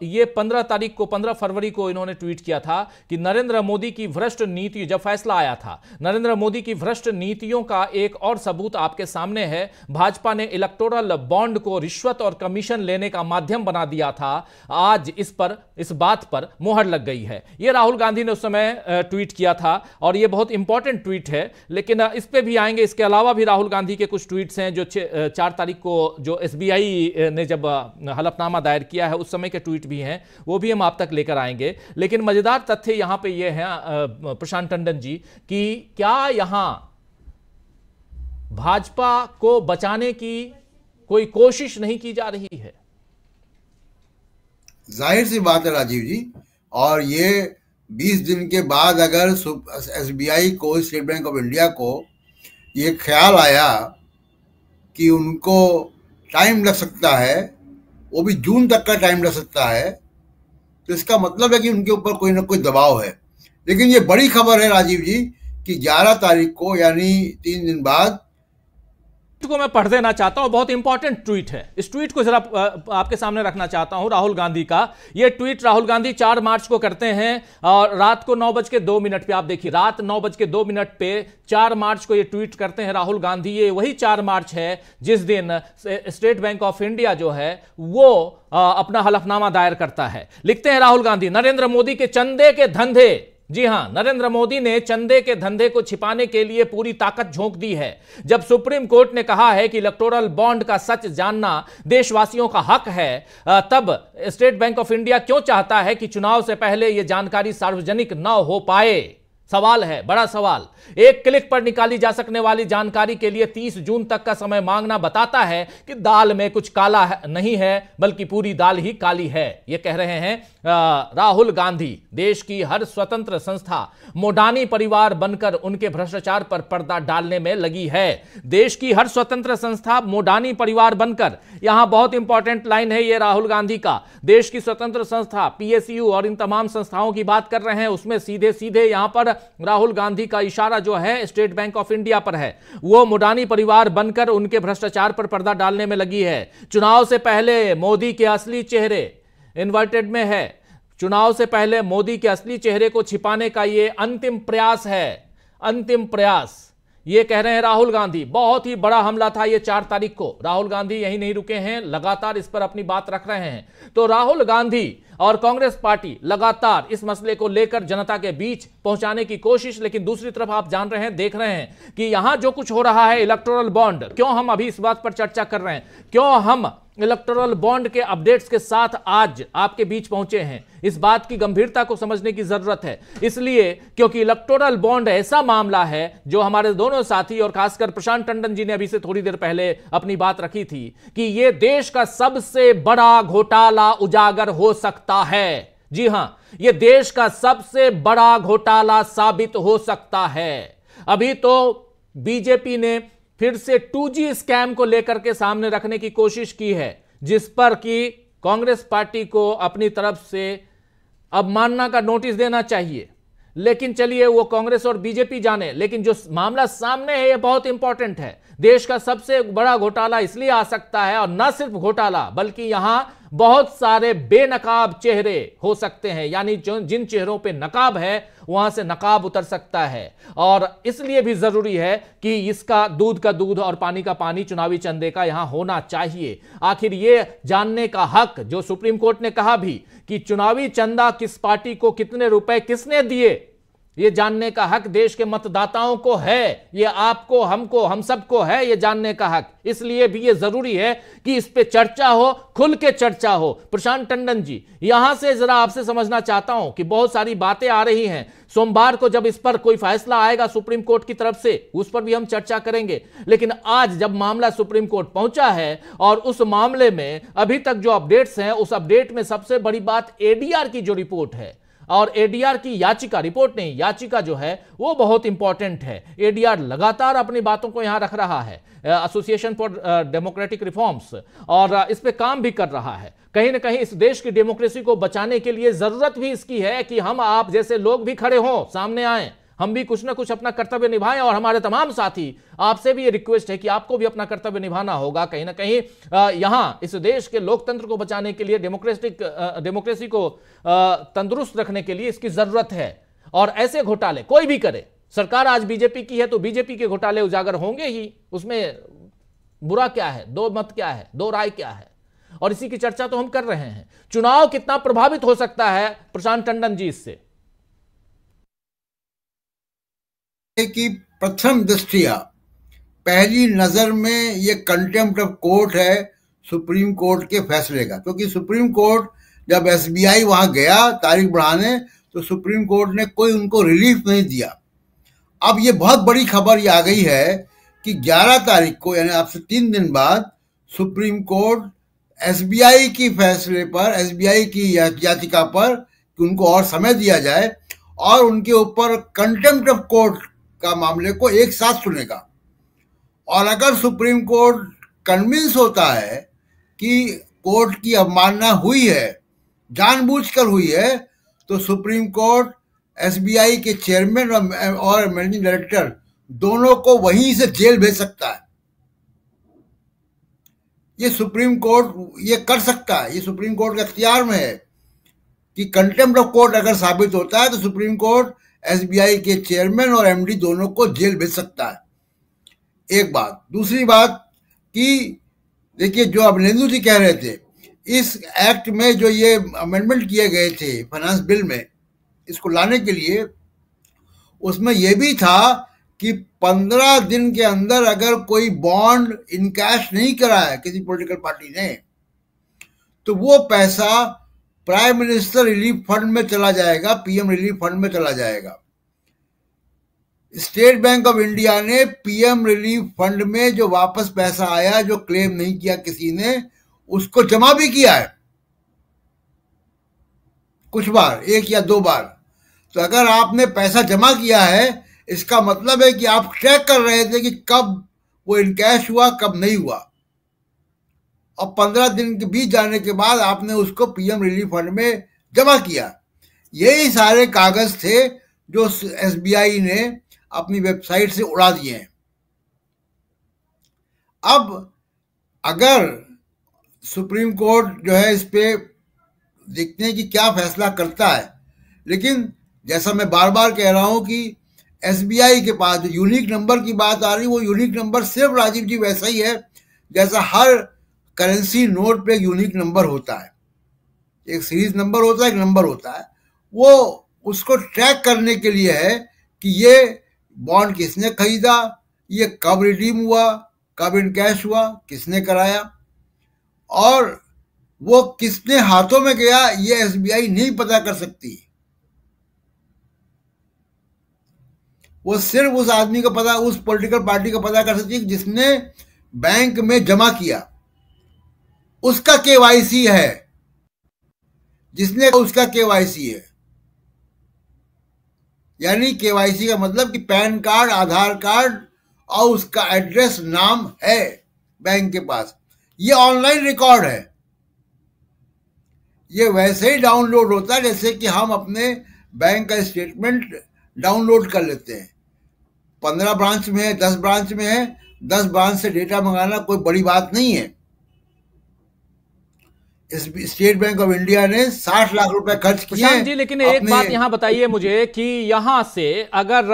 ये पंद्रह तारीख को पंद्रह फरवरी को इन्होंने ट्वीट किया था कि नरेंद्र मोदी की भ्रष्ट नीति जब फैसला आया था नरेंद्र मोदी की भ्रष्ट नीतियों का एक और सबूत आपके सामने है भाजपा ने इलेक्टोरल बॉन्ड को रिश्वत और कमीशन लेने का माध्यम बना दिया था आज इस पर इस बात पर मोहर लग गई है यह राहुल गांधी ने उस समय ट्वीट किया था और यह बहुत इंपॉर्टेंट ट्वीट है लेकिन इस पर भी आएंगे इसके अलावा अलावा भी राहुल गांधी के कुछ ट्वीट्स हैं जो चार तारीख को जो एसबीआई ने जब हलफनामा दायर किया है उस समय के ट्वीट भी हैं वो भी हम आप तक लेकर आएंगे लेकिन मज़ेदार तथ्य यहां पे ये हैं प्रशांत टंडन जी कि क्या यहां भाजपा को बचाने की कोई कोशिश नहीं की जा रही है जाहिर सी बात है राजीव जी और ये 20 दिन के बाद अगर एसबीआई को स्टेट बैंक ऑफ इंडिया को ये ख्याल आया कि उनको टाइम लग सकता है वो भी जून तक का टाइम लग सकता है तो इसका मतलब है कि उनके ऊपर कोई ना कोई दबाव है लेकिन ये बड़ी खबर है राजीव जी कि 11 तारीख को यानी तीन दिन बाद को मैं पढ़ देना चाहता हूं बहुत इंपॉर्टेंट ट्वीट है इस ट्वीट को जरा आपके सामने रखना चाहता हूं राहुल गांधी का यह ट्वीट राहुल गांधी चार मार्च को करते हैं और रात को नौ बज के दो मिनट पे आप देखिए रात नौ बज के दो मिनट पे चार मार्च को यह ट्वीट करते हैं राहुल गांधी ये वही चार मार्च है जिस दिन स्टेट बैंक ऑफ इंडिया जो है वो अपना हलफनामा दायर करता है लिखते हैं राहुल गांधी नरेंद्र मोदी के चंदे के धंधे जी हां नरेंद्र मोदी ने चंदे के धंधे को छिपाने के लिए पूरी ताकत झोंक दी है जब सुप्रीम कोर्ट ने कहा है कि इलेक्टोरल बॉन्ड का सच जानना देशवासियों का हक है तब स्टेट बैंक ऑफ इंडिया क्यों चाहता है कि चुनाव से पहले यह जानकारी सार्वजनिक न हो पाए सवाल है बड़ा सवाल एक क्लिक पर निकाली जा सकने वाली जानकारी के लिए 30 जून तक का समय मांगना बताता है कि दाल में कुछ काला नहीं है बल्कि पूरी दाल ही काली है ये कह रहे हैं राहुल गांधी देश की हर स्वतंत्र संस्था मोडानी परिवार बनकर उनके भ्रष्टाचार पर पर्दा डालने में लगी है देश की हर स्वतंत्र संस्था मोडानी परिवार बनकर यहां बहुत इंपॉर्टेंट लाइन है ये राहुल गांधी का देश की स्वतंत्र संस्था पीएसयू और इन तमाम संस्थाओं की बात कर रहे हैं उसमें सीधे सीधे यहां पर राहुल गांधी का इशारा जो है स्टेट बैंक ऑफ इंडिया पर है वो मोडानी परिवार बनकर उनके भ्रष्टाचार पर पर्दा डालने में लगी है चुनाव से पहले मोदी के असली चेहरे इन्वर्टेड में है चुनाव से पहले मोदी के असली चेहरे को छिपाने का ये अंतिम प्रयास है अंतिम प्रयास ये कह रहे हैं राहुल गांधी बहुत ही बड़ा हमला था ये चार तारीख को राहुल गांधी यही नहीं रुके हैं लगातार इस पर अपनी बात रख रहे हैं तो राहुल गांधी और कांग्रेस पार्टी लगातार इस मसले को लेकर जनता के बीच पहुंचाने की कोशिश लेकिन दूसरी तरफ आप जान रहे हैं देख रहे हैं कि यहां जो कुछ हो रहा है इलेक्ट्रोरल बॉन्ड क्यों हम अभी इस बात पर चर्चा कर रहे हैं क्यों हम इलेक्टोरल बॉन्ड के अपडेट्स के साथ आज आपके बीच पहुंचे हैं इस बात की गंभीरता को समझने की जरूरत है इसलिए क्योंकि इलेक्टोरल बॉन्ड ऐसा मामला है जो हमारे दोनों साथी और खासकर प्रशांत टंडन जी ने अभी से थोड़ी देर पहले अपनी बात रखी थी कि यह देश का सबसे बड़ा घोटाला उजागर हो सकता है जी हां यह देश का सबसे बड़ा घोटाला साबित हो सकता है अभी तो बीजेपी ने फिर से 2G स्कैम को लेकर के सामने रखने की कोशिश की है जिस पर कि कांग्रेस पार्टी को अपनी तरफ से अब मानना का नोटिस देना चाहिए लेकिन चलिए वो कांग्रेस और बीजेपी जाने लेकिन जो मामला सामने है ये बहुत इंपॉर्टेंट है देश का सबसे बड़ा घोटाला इसलिए आ सकता है और न सिर्फ घोटाला बल्कि यहां बहुत सारे बेनकाब चेहरे हो सकते हैं यानी जिन चेहरों पे नकाब है वहां से नकाब उतर सकता है और इसलिए भी जरूरी है कि इसका दूध का दूध और पानी का पानी चुनावी चंदे का यहां होना चाहिए आखिर ये जानने का हक जो सुप्रीम कोर्ट ने कहा भी कि चुनावी चंदा किस पार्टी को कितने रुपए किसने दिए ये जानने का हक देश के मतदाताओं को है ये आपको हमको हम सबको है ये जानने का हक इसलिए भी ये जरूरी है कि इस पे चर्चा हो खुल के चर्चा हो प्रशांत टंडन जी यहां से जरा आपसे समझना चाहता हूं कि बहुत सारी बातें आ रही हैं सोमवार को जब इस पर कोई फैसला आएगा सुप्रीम कोर्ट की तरफ से उस पर भी हम चर्चा करेंगे लेकिन आज जब मामला सुप्रीम कोर्ट पहुंचा है और उस मामले में अभी तक जो अपडेट्स हैं उस अपडेट में सबसे बड़ी बात एडीआर की जो रिपोर्ट है और एडीआर की याचिका रिपोर्ट नहीं याचिका जो है वो बहुत इंपॉर्टेंट है एडीआर लगातार अपनी बातों को यहां रख रहा है एसोसिएशन फॉर डेमोक्रेटिक रिफॉर्म्स और इस पर काम भी कर रहा है कहीं ना कहीं इस देश की डेमोक्रेसी को बचाने के लिए जरूरत भी इसकी है कि हम आप जैसे लोग भी खड़े हों सामने आए हम भी कुछ ना कुछ अपना कर्तव्य निभाएं और हमारे तमाम साथी आपसे भी ये रिक्वेस्ट है कि आपको भी अपना कर्तव्य निभाना होगा कहीं ना कहीं यहाँ इस देश के लोकतंत्र को बचाने के लिए डेमोक्रेटिक डेमोक्रेसी को तंदुरुस्त रखने के लिए इसकी ज़रूरत है और ऐसे घोटाले कोई भी करे सरकार आज बीजेपी की है तो बीजेपी के घोटाले उजागर होंगे ही उसमें बुरा क्या है दो मत क्या है दो राय क्या है और इसी की चर्चा तो हम कर रहे हैं चुनाव कितना प्रभावित हो सकता है प्रशांत टंडन जी इससे कि प्रथम दृष्टिया पहली नज़र में ये कंटेम्प्ट ऑफ कोर्ट है सुप्रीम कोर्ट के फैसले का क्योंकि तो सुप्रीम कोर्ट जब एसबीआई वहां गया तारीख बढ़ाने तो सुप्रीम कोर्ट ने कोई उनको रिलीफ नहीं दिया अब ये बहुत बड़ी खबर ये आ गई है कि 11 तारीख को यानी आपसे तीन दिन बाद सुप्रीम कोर्ट एसबीआई की फैसले पर एसबीआई की याचिका पर कि उनको और समय दिया जाए और उनके ऊपर कंटेम्प्ट ऑफ कोर्ट का मामले को एक साथ सुनेगा और अगर सुप्रीम कोर्ट कन्विंस होता है कि कोर्ट की अवमानना हुई है जानबूझकर हुई है तो सुप्रीम कोर्ट एसबीआई के चेयरमैन और मैनेजिंग डायरेक्टर दोनों को वहीं से जेल भेज सकता है ये सुप्रीम कोर्ट ये कर सकता है ये सुप्रीम कोर्ट के अख्तियार में है कि कंटेम्प्ट ऑफ कोर्ट अगर साबित होता है तो सुप्रीम कोर्ट एसबीआई के चेयरमैन और एमडी दोनों को जेल भेज सकता है एक बात दूसरी बात कि देखिए जो अभिनेंदु जी कह रहे थे इस एक्ट में जो ये अमेंडमेंट किए गए थे फाइनेंस बिल में इसको लाने के लिए उसमें यह भी था कि पंद्रह दिन के अंदर अगर कोई बॉन्ड इनकैश नहीं कराया किसी पॉलिटिकल पार्टी ने तो वो पैसा प्राइम मिनिस्टर रिलीफ फंड में चला जाएगा पीएम रिलीफ फंड में चला जाएगा स्टेट बैंक ऑफ इंडिया ने पीएम रिलीफ फंड में जो वापस पैसा आया जो क्लेम नहीं किया किसी ने उसको जमा भी किया है कुछ बार एक या दो बार तो अगर आपने पैसा जमा किया है इसका मतलब है कि आप चेक कर रहे थे कि कब वो इनकैश हुआ कब नहीं हुआ और पंद्रह दिन के बीच जाने के बाद आपने उसको पीएम रिलीफ फंड में जमा किया यही सारे कागज थे जो एसबीआई ने अपनी वेबसाइट से उड़ा दिए हैं अब अगर सुप्रीम कोर्ट जो है इस पर देखते हैं कि क्या फैसला करता है लेकिन जैसा मैं बार बार कह रहा हूं कि एसबीआई के पास जो यूनिक नंबर की बात आ रही वो यूनिक नंबर सिर्फ राजीव जी वैसा ही है जैसा हर करेंसी नोट पे एक यूनिक नंबर होता है एक सीरीज नंबर होता है एक नंबर होता है वो उसको ट्रैक करने के लिए है कि ये बॉन्ड किसने खरीदा ये कब रिडीम हुआ कब इन कैश हुआ किसने कराया और वो किसने हाथों में गया ये एसबीआई नहीं पता कर सकती वो सिर्फ उस आदमी का पता उस पॉलिटिकल पार्टी का पता कर सकती है जिसने बैंक में जमा किया उसका केवाईसी है जिसने उसका केवाईसी है यानी केवाईसी का मतलब कि पैन कार्ड आधार कार्ड और उसका एड्रेस नाम है बैंक के पास ये ऑनलाइन रिकॉर्ड है ये वैसे ही डाउनलोड होता है जैसे कि हम अपने बैंक का स्टेटमेंट डाउनलोड कर लेते हैं पंद्रह ब्रांच में है दस ब्रांच में है दस ब्रांच से डेटा मंगाना कोई बड़ी बात नहीं है स्टेट बैंक ऑफ इंडिया ने 60 लाख रुपए खर्च किए जी लेकिन एक बात यहाँ बताइए मुझे कि यहाँ से अगर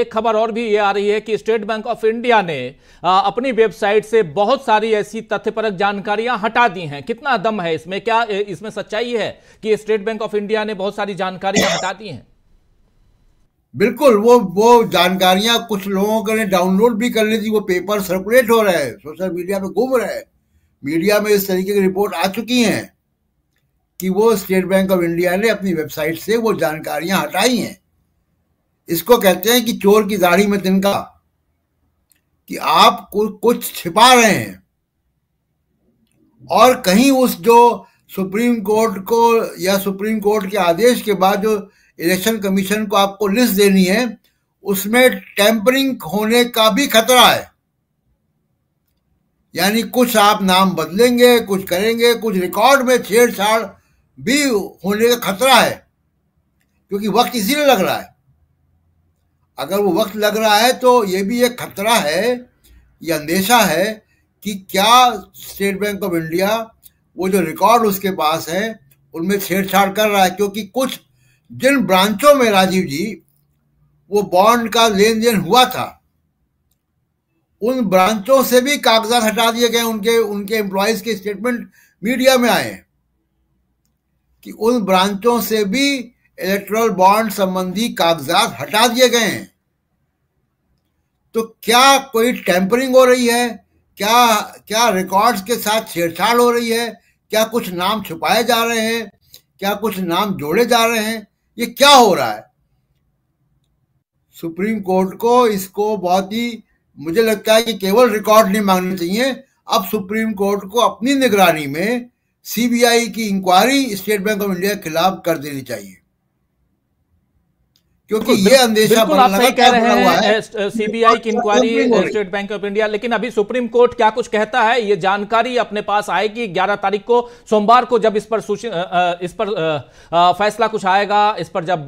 एक खबर और भी ये आ रही है कि स्टेट बैंक ऑफ इंडिया ने अपनी वेबसाइट से बहुत सारी ऐसी तथ्यपरक जानकारियां हटा दी हैं कितना दम है इसमें क्या इसमें सच्चाई है कि स्टेट बैंक ऑफ इंडिया ने बहुत सारी जानकारियां हटा दी हैं बिल्कुल वो वो जानकारियां कुछ लोगों ने डाउनलोड भी कर ली थी वो पेपर सर्कुलेट हो रहे हैं सोशल मीडिया पे घूम रहे हैं मीडिया में इस तरीके की रिपोर्ट आ चुकी हैं कि वो स्टेट बैंक ऑफ इंडिया ने अपनी वेबसाइट से वो जानकारियां हटाई हैं इसको कहते हैं कि चोर की दाढ़ी में तिनका कि आप कुछ छिपा रहे हैं और कहीं उस जो सुप्रीम कोर्ट को या सुप्रीम कोर्ट के आदेश के बाद जो इलेक्शन कमीशन को आपको लिस्ट देनी है उसमें टेम्परिंग होने का भी खतरा है यानी कुछ आप नाम बदलेंगे कुछ करेंगे कुछ रिकॉर्ड में छेड़छाड़ भी होने का खतरा है क्योंकि वक्त इसीलिए लग रहा है अगर वो वक्त लग रहा है तो ये भी एक खतरा है या अंदेशा है कि क्या स्टेट बैंक ऑफ इंडिया वो जो रिकॉर्ड उसके पास है उनमें छेड़छाड़ कर रहा है क्योंकि कुछ जिन ब्रांचों में राजीव जी वो बॉन्ड का लेन देन हुआ था उन ब्रांचों से भी कागजात हटा दिए गए उनके उनके एम्प्लॉयज के स्टेटमेंट मीडिया में आए कि उन ब्रांचों से भी इलेक्ट्रल बॉन्ड संबंधी कागजात हटा दिए गए हैं तो क्या कोई टेम्परिंग हो रही है क्या क्या रिकॉर्ड्स के साथ छेड़छाड़ हो रही है क्या कुछ नाम छुपाए जा रहे हैं क्या कुछ नाम जोड़े जा रहे हैं ये क्या हो रहा है सुप्रीम कोर्ट को इसको बहुत ही मुझे लगता है कि केवल रिकॉर्ड नहीं मांगने चाहिए अब सुप्रीम कोर्ट को अपनी निगरानी में सीबीआई की inquiry State Bank of India के खिलाफ कर देनी चाहिए क्योंकि ये अंदेशा बिल्कुल आप सही कह रहे हैं सीबीआई की inquiry State Bank of India लेकिन अभी सुप्रीम कोर्ट क्या कुछ कहता है ये जानकारी अपने पास आएगी 11 तारीख को सोमवार को जब इस पर इस पर फैसला कुछ आएगा इस पर जब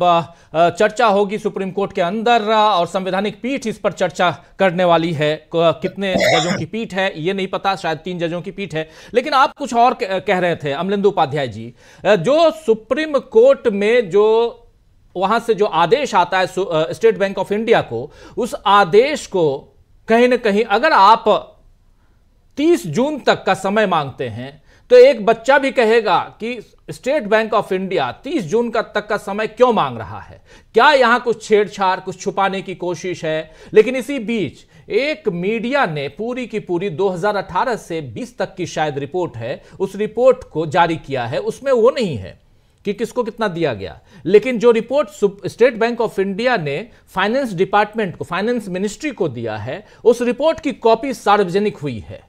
चर्चा होगी सुप्रीम कोर्ट के अंदर और संवैधानिक पीठ इस पर चर्चा करने वाली है कितने जजों की पीठ है ये नहीं पता शायद तीन जजों की पीठ है लेकिन आप कुछ और कह रहे थे अमलिंदु उपाध्याय जी जो सुप्रीम कोर्ट में जो वहां से जो आदेश आता है स्टेट बैंक ऑफ इंडिया को उस आदेश को कहीं ना कहीं अगर आप 30 जून तक का समय मांगते हैं तो एक बच्चा भी कहेगा कि State Bank of India 30 June का तक का समय क्यों मांग रहा है क्या यहां कुछ छेड़छाड़ कुछ छुपाने की कोशिश है लेकिन इसी बीच एक मीडिया ने पूरी की पूरी 2018 से 20 तक की शायद रिपोर्ट है उस रिपोर्ट को जारी किया है उसमें वो नहीं है कि किसको कितना दिया गया लेकिन जो report State Bank of India ने फाइनेंस डिपार्टमेंट को फाइनेंस मिनिस्ट्री को दिया है उस रिपोर्ट की कॉपी सार्वजनिक हुई है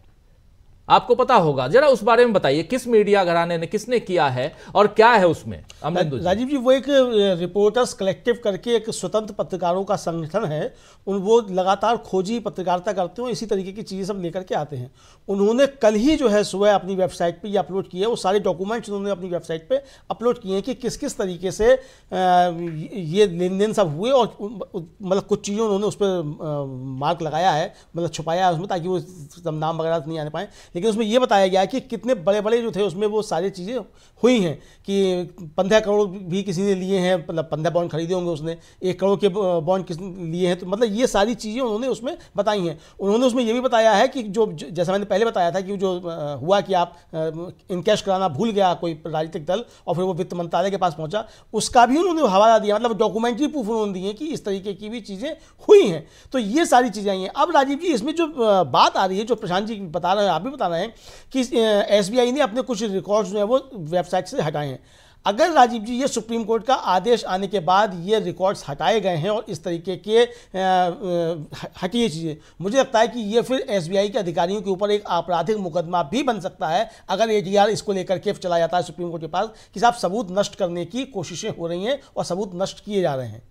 आपको पता होगा जरा उस बारे में बताइए किस मीडिया घराने ने किसने किया है और क्या है उसमें राजीव जी वो एक रिपोर्टर्स कलेक्टिव करके एक स्वतंत्र पत्रकारों का संगठन है उन वो लगातार खोजी पत्रकारिता करते हैं इसी तरीके की चीज़ें सब लेकर के आते हैं उन्होंने कल ही जो है सुबह अपनी वेबसाइट पर अपलोड किया वो सारे डॉक्यूमेंट्स उन्होंने अपनी वेबसाइट पर अपलोड किए हैं कि किस किस तरीके से ये लेन देन सब हुए और मतलब कुछ चीज़ें उन्होंने उस पर मार्क लगाया है मतलब छुपाया है उसमें ताकि वो नाम वगैरह नहीं आने पाए लेकिन उसमें यह बताया गया कि कितने बड़े बड़े जो थे उसमें वो सारी चीज़ें हुई हैं कि पंद्रह करोड़ भी किसी ने लिए हैं मतलब पंद्रह बॉन्ड खरीदे होंगे उसने एक करोड़ के बॉन्ड किस लिए हैं तो मतलब ये सारी चीज़ें उन्होंने उसमें बताई हैं उन्होंने उसमें यह भी बताया है कि जो जैसा मैंने पहले बताया था कि जो हुआ कि आप इनकैश कराना भूल गया कोई राजनीतिक दल और फिर वो वित्त मंत्रालय के पास पहुंचा उसका भी उन्होंने हवाला दिया मतलब डॉक्यूमेंट्री प्रूफ उन्होंने दिए कि इस तरीके की भी चीज़ें हुई हैं तो ये सारी चीज़ें आई हैं अब राजीव जी इसमें जो बात आ रही है जो प्रशांत जी बता रहे हैं आप भी बता रहे हैं कि एस ने अपने कुछ रिकॉर्ड्स जो है वो वेबसाइट से हटाए हैं अगर राजीव जी ये सुप्रीम कोर्ट का आदेश आने के बाद ये रिकॉर्ड्स हटाए गए हैं और इस तरीके के हटी ये चीज़ें मुझे लगता है कि ये फिर एसबीआई के अधिकारियों के ऊपर एक आपराधिक मुकदमा भी बन सकता है अगर एडीआर इसको लेकर के चला जाता है सुप्रीम कोर्ट के पास कि साहब सबूत नष्ट करने की कोशिशें हो रही हैं और सबूत नष्ट किए जा रहे हैं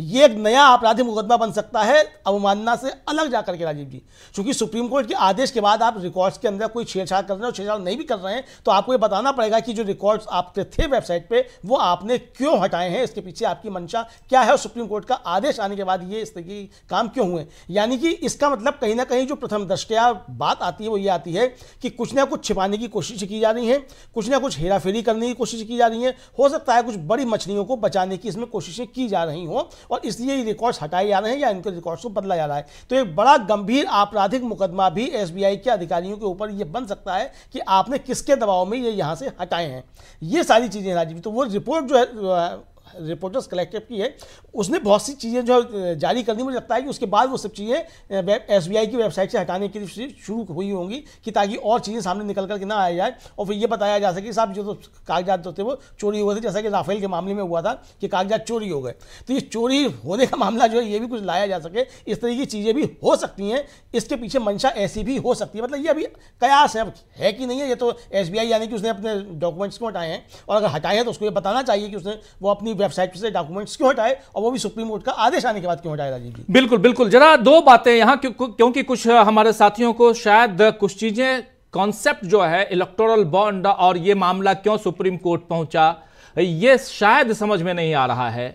ये एक नया आपराधिक मुकदमा बन सकता है अवमानना से अलग जाकर के राजीव जी क्योंकि सुप्रीम कोर्ट के आदेश के बाद आप रिकॉर्ड्स के अंदर कोई छेड़छाड़ कर रहे और छेड़छाड़ नहीं भी कर रहे हैं तो आपको ये बताना पड़ेगा कि जो रिकॉर्ड्स आपके थे वेबसाइट पर वो आपने क्यों हटाए हैं इसके पीछे आपकी मंशा क्या है और सुप्रीम कोर्ट का आदेश आने के बाद ये इस तरह काम क्यों हुए यानी कि इसका मतलब कहीं ना कहीं जो प्रथम दृष्टया बात आती है वो ये आती है कि कुछ ना कुछ छिपाने की कोशिश की जा रही है कुछ ना कुछ हेराफेरी करने की कोशिश की जा रही है हो सकता है कुछ बड़ी मछलियों को बचाने की इसमें कोशिशें की जा रही हों और इसलिए ये रिकॉर्ड्स हटाए जा रहे हैं या इनके रिकॉर्ड्स को बदला जा रहा है तो एक बड़ा गंभीर आपराधिक मुकदमा भी एस के अधिकारियों के ऊपर ये बन सकता है कि आपने किसके दबाव में ये यहाँ से हटाए हैं ये सारी चीज़ें राजीव तो वो रिपोर्ट जो है रिपोर्टर्स कलेक्टिव की है उसने बहुत सी चीज़ें जो जारी कर दी मुझे लगता है कि उसके बाद वो सब चीज़ें एस की वेबसाइट से हटाने की शुरू हुई होंगी कि ताकि और चीज़ें सामने निकल करके ना आया जाए और फिर ये बताया जा सके साहब जो तो कागजात होते वो चोरी हुए थे जैसा कि राफेल के मामले में हुआ था कि कागजात चोरी हो गए तो ये चोरी होने का मामला जो है ये भी कुछ लाया जा सके इस तरह की चीज़ें भी हो सकती हैं इसके पीछे मंशा ऐसी भी हो सकती है मतलब ये अभी कयास है अब है कि नहीं है ये तो एस यानी कि उसने अपने डॉक्यूमेंट्स को हटाए हैं और अगर हटाए हैं तो उसको ये बताना चाहिए कि उसने वो अपनी वेबसाइट से डॉक्यूमेंट्स क्यों हटाए और वो भी सुप्रीम कोर्ट का आदेश आने के बाद क्यों हटाए राजीव जी बिल्कुल बिल्कुल जरा दो बातें यहाँ क्योंकि कुछ हमारे साथियों को शायद कुछ चीजें कॉन्सेप्ट जो है इलेक्टोरल बॉन्ड और ये मामला क्यों सुप्रीम कोर्ट पहुंचा ये शायद समझ में नहीं आ रहा है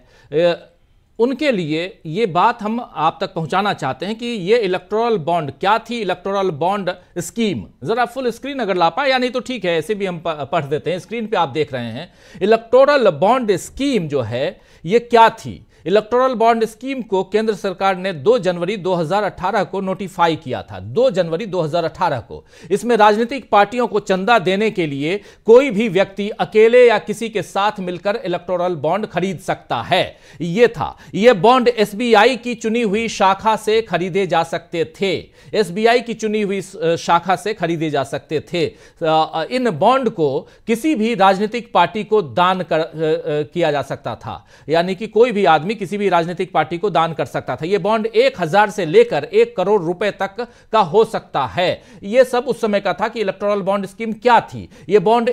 उनके लिए ये बात हम आप तक पहुंचाना चाहते हैं कि ये इलेक्ट्रोल बॉन्ड क्या थी इलेक्ट्रोल बॉन्ड स्कीम ज़रा फुल स्क्रीन अगर ला पाए या नहीं तो ठीक है ऐसे भी हम पढ़ देते हैं स्क्रीन पे आप देख रहे हैं इलेक्ट्रोल बॉन्ड स्कीम जो है ये क्या थी इलेक्टोरल बॉन्ड स्कीम को केंद्र सरकार ने 2 जनवरी 2018 को नोटिफाई किया था 2 जनवरी 2018 को इसमें राजनीतिक पार्टियों को चंदा देने के लिए कोई भी व्यक्ति अकेले या किसी के साथ मिलकर इलेक्टोरल बॉन्ड खरीद सकता है ये था ये बॉन्ड एसबीआई की चुनी हुई शाखा से खरीदे जा सकते थे एस की चुनी हुई शाखा से खरीदे जा सकते थे इन बॉन्ड को किसी भी राजनीतिक पार्टी को दान कर, किया जा सकता था यानी कि कोई भी आदमी आदमी किसी भी राजनीतिक पार्टी को दान कर सकता था यह बॉन्ड एक हजार से लेकर एक करोड़ रुपए तक का हो सकता है यह सब उस समय का था कि इलेक्ट्रोनल बॉन्ड स्कीम क्या थी यह बॉन्ड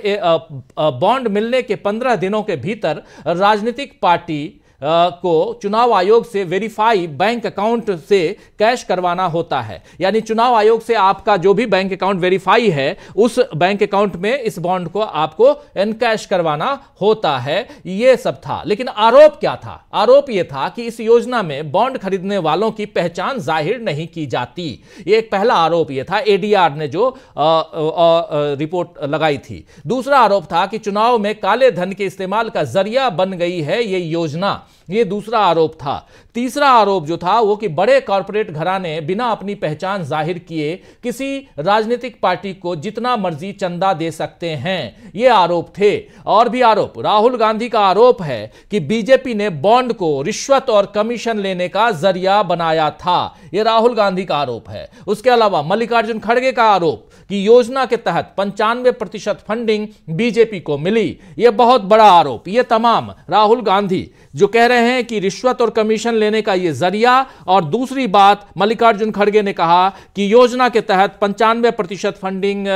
बॉन्ड मिलने के पंद्रह दिनों के भीतर राजनीतिक पार्टी को चुनाव आयोग से वेरीफाई बैंक अकाउंट से कैश करवाना होता है यानी चुनाव आयोग से आपका जो भी बैंक अकाउंट वेरीफाई है उस बैंक अकाउंट में इस बॉन्ड को आपको एनकैश करवाना होता है ये सब था लेकिन आरोप क्या था आरोप यह था कि इस योजना में बॉन्ड खरीदने वालों की पहचान जाहिर नहीं की जाती ये एक पहला आरोप यह था एडीआर ने जो आ, आ, आ, रिपोर्ट लगाई थी दूसरा आरोप था कि चुनाव में काले धन के इस्तेमाल का जरिया बन गई है ये योजना ये दूसरा आरोप था तीसरा आरोप जो था वो कि बड़े कॉरपोरेट घराने बिना अपनी पहचान जाहिर किए किसी राजनीतिक पार्टी को जितना मर्जी चंदा दे सकते हैं ये आरोप थे और भी आरोप राहुल गांधी का आरोप है कि बीजेपी ने बॉन्ड को रिश्वत और कमीशन लेने का जरिया बनाया था यह राहुल गांधी का आरोप है उसके अलावा मल्लिकार्जुन खड़गे का आरोप कि योजना के तहत पंचानवे प्रतिशत फंडिंग बीजेपी को मिली यह बहुत बड़ा आरोप यह तमाम राहुल गांधी जो कह रहे हैं कि रिश्वत और कमीशन लेने का यह जरिया और दूसरी बात मल्लिकार्जुन खड़गे ने कहा कि योजना के तहत पंचानवे प्रतिशत फंडिंग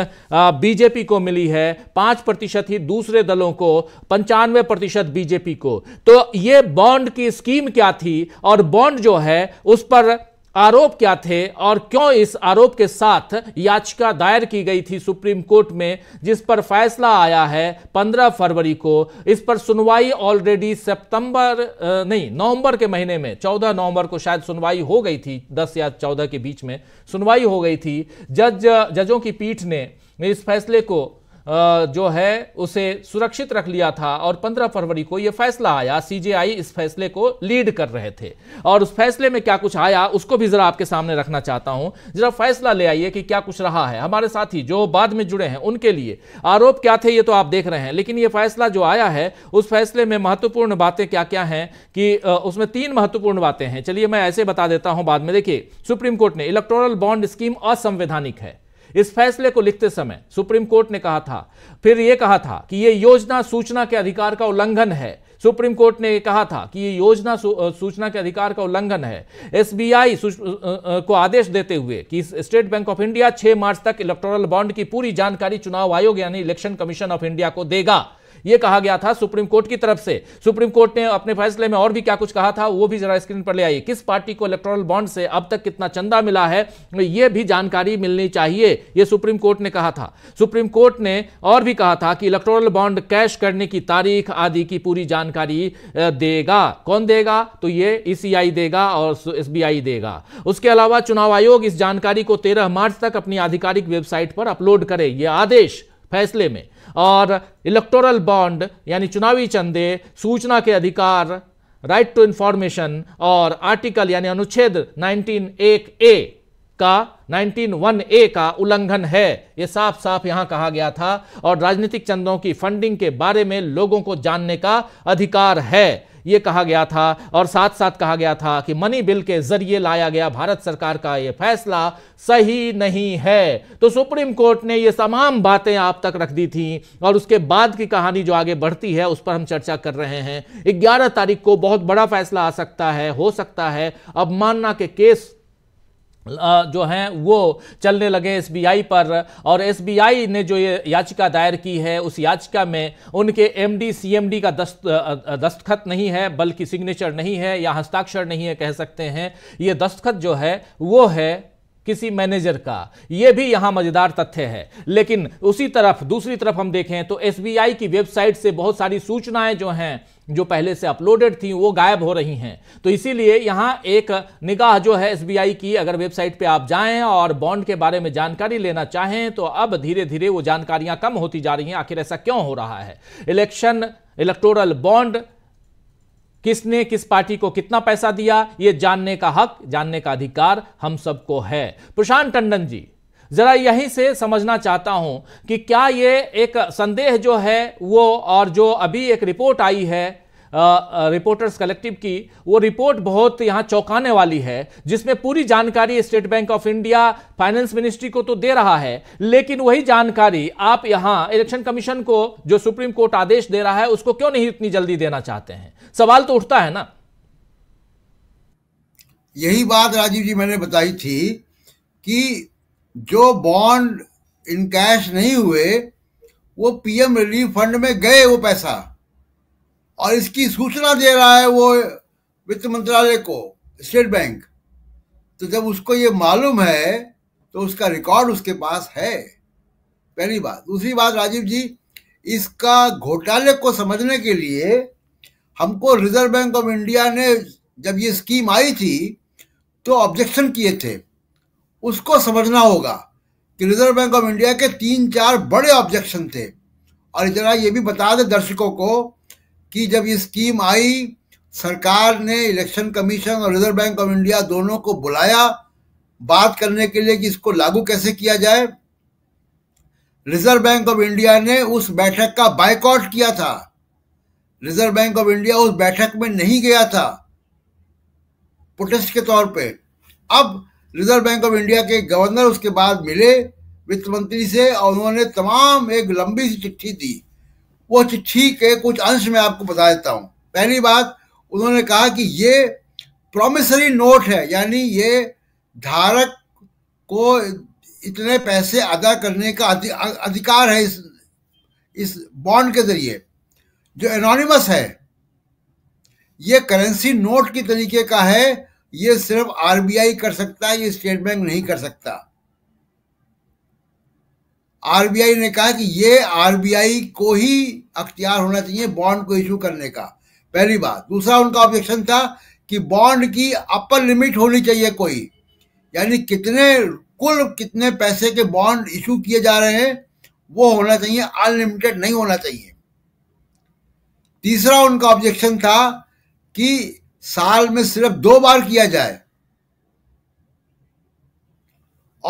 बीजेपी को मिली है पांच प्रतिशत ही दूसरे दलों को पंचानवे प्रतिशत बीजेपी को तो यह बॉन्ड की स्कीम क्या थी और बॉन्ड जो है उस पर आरोप क्या थे और क्यों इस आरोप के साथ याचिका दायर की गई थी सुप्रीम कोर्ट में जिस पर फैसला आया है 15 फरवरी को इस पर सुनवाई ऑलरेडी सितंबर नहीं नवंबर के महीने में 14 नवंबर को शायद सुनवाई हो गई थी 10 या 14 के बीच में सुनवाई हो गई थी जज जजों की पीठ ने इस फैसले को जो है उसे सुरक्षित रख लिया था और 15 फरवरी को यह फैसला आया सीजेआई इस फैसले को लीड कर रहे थे और उस फैसले में क्या कुछ आया उसको भी जरा आपके सामने रखना चाहता हूं जरा फैसला ले आइए कि क्या कुछ रहा है हमारे साथी जो बाद में जुड़े हैं उनके लिए आरोप क्या थे ये तो आप देख रहे हैं लेकिन ये फैसला जो आया है उस फैसले में महत्वपूर्ण बातें क्या क्या हैं कि उसमें तीन महत्वपूर्ण बातें हैं चलिए मैं ऐसे बता देता हूं बाद में देखिए सुप्रीम कोर्ट ने इलेक्टोरल बॉन्ड स्कीम असंवैधानिक है इस फैसले को लिखते समय सुप्रीम कोर्ट ने कहा था फिर यह कहा था कि यह योजना सूचना के अधिकार का उल्लंघन है सुप्रीम कोर्ट ने कहा था कि ये योजना सूचना के अधिकार का उल्लंघन है एसबीआई को आदेश देते हुए कि State Bank of India 6 March तक इलेक्टोरल बॉन्ड की पूरी जानकारी चुनाव आयोग यानी इलेक्शन कमीशन ऑफ इंडिया को देगा यह कहा गया था सुप्रीम कोर्ट की तरफ से सुप्रीम कोर्ट ने अपने फैसले में और भी क्या कुछ कहा था वो भी जरा स्क्रीन पर ले आइए किस पार्टी को इलेक्ट्रोनल बॉन्ड से अब तक कितना चंदा मिला है यह भी जानकारी मिलनी चाहिए यह सुप्रीम कोर्ट ने कहा था सुप्रीम कोर्ट ने और भी कहा था कि इलेक्ट्रोनल बॉन्ड कैश करने की तारीख आदि की पूरी जानकारी देगा कौन देगा तो ये ईसीआई e देगा और एस देगा उसके अलावा चुनाव आयोग इस जानकारी को तेरह मार्च तक अपनी आधिकारिक वेबसाइट पर अपलोड करे ये आदेश फैसले में और इलेक्टोरल बॉन्ड यानी चुनावी चंदे सूचना के अधिकार राइट टू इंफॉर्मेशन और आर्टिकल यानी अनुच्छेद एक ए का वन ए का उल्लंघन है यह साफ साफ यहां कहा गया था और राजनीतिक चंदों की फंडिंग के बारे में लोगों को जानने का अधिकार है यह कहा गया था और साथ साथ कहा गया था कि मनी बिल के जरिए लाया गया भारत सरकार का यह फैसला सही नहीं है तो सुप्रीम कोर्ट ने यह तमाम बातें आप तक रख दी थी और उसके बाद की कहानी जो आगे बढ़ती है उस पर हम चर्चा कर रहे हैं ग्यारह तारीख को बहुत बड़ा फैसला आ सकता है हो सकता है अब मानना के केस जो हैं वो चलने लगे एसबीआई पर और एसबीआई ने जो ये याचिका दायर की है उस याचिका में उनके एमडी सीएमडी का दस्त दस्तखत नहीं है बल्कि सिग्नेचर नहीं है या हस्ताक्षर नहीं है कह सकते हैं ये दस्तखत जो है वो है किसी मैनेजर का यह भी यहां मजेदार तथ्य है लेकिन उसी तरफ दूसरी तरफ हम देखें तो एसबीआई की वेबसाइट से बहुत सारी सूचनाएं जो हैं जो पहले से अपलोडेड थी वो गायब हो रही हैं तो इसीलिए यहाँ एक निगाह जो है एसबीआई की अगर वेबसाइट पे आप जाएं और बॉन्ड के बारे में जानकारी लेना चाहें तो अब धीरे धीरे वो जानकारियां कम होती जा रही हैं आखिर ऐसा क्यों हो रहा है इलेक्शन इलेक्टोरल बॉन्ड किसने किस पार्टी को कितना पैसा दिया ये जानने का हक जानने का अधिकार हम सबको है प्रशांत टंडन जी ज़रा यहीं से समझना चाहता हूं कि क्या ये एक संदेह जो है वो और जो अभी एक रिपोर्ट आई है रिपोर्टर्स कलेक्टिव की वो रिपोर्ट बहुत यहाँ चौंकाने वाली है जिसमें पूरी जानकारी State Bank of India finance ministry को तो दे रहा है लेकिन वही जानकारी आप यहाँ इलेक्शन कमीशन को जो सुप्रीम कोर्ट आदेश दे रहा है उसको क्यों नहीं इतनी जल्दी देना चाहते हैं सवाल तो उठता है ना यही बात राजीव जी मैंने बताई थी कि जो बॉन्ड इन कैश नहीं हुए वो पीएम रिलीफ फंड में गए वो पैसा और इसकी सूचना दे रहा है वो वित्त मंत्रालय को स्टेट बैंक तो जब उसको ये मालूम है तो उसका रिकॉर्ड उसके पास है पहली बात दूसरी बात राजीव जी इसका घोटाले को समझने के लिए हमको रिजर्व बैंक ऑफ इंडिया ने जब ये स्कीम आई थी तो ऑब्जेक्शन किए थे उसको समझना होगा कि रिजर्व बैंक ऑफ इंडिया के तीन चार बड़े ऑब्जेक्शन थे और जरा ये भी बता दें दर्शकों को कि जब ये स्कीम आई सरकार ने इलेक्शन कमीशन और रिजर्व बैंक ऑफ इंडिया दोनों को बुलाया बात करने के लिए कि इसको लागू कैसे किया जाए रिजर्व बैंक ऑफ इंडिया ने उस बैठक का बायकॉट किया था रिजर्व बैंक ऑफ इंडिया उस बैठक में नहीं गया था प्रोटेस्ट के तौर पे अब रिजर्व बैंक ऑफ इंडिया के गवर्नर उसके बाद मिले वित्त मंत्री से और उन्होंने तमाम एक लंबी सी चिट्ठी दी वो चिट्ठी के कुछ अंश मैं आपको बता देता हूँ पहली बात उन्होंने कहा कि ये प्रोमिसरी नोट है यानी ये धारक को इतने पैसे अदा करने का अधिकार है इस इस बॉन्ड के जरिए जो एनोनिमस है ये करेंसी नोट की तरीके का है ये सिर्फ आरबीआई कर सकता है ये स्टेट बैंक नहीं कर सकता आरबीआई ने कहा कि ये आरबीआई को ही अख्तियार होना चाहिए बॉन्ड को इशू करने का पहली बात दूसरा उनका ऑब्जेक्शन था कि बॉन्ड की अपर लिमिट होनी चाहिए कोई यानी कितने कुल कितने पैसे के बॉन्ड इशू किए जा रहे हैं वो होना चाहिए अनलिमिटेड नहीं होना चाहिए तीसरा उनका ऑब्जेक्शन था कि साल में सिर्फ दो बार किया जाए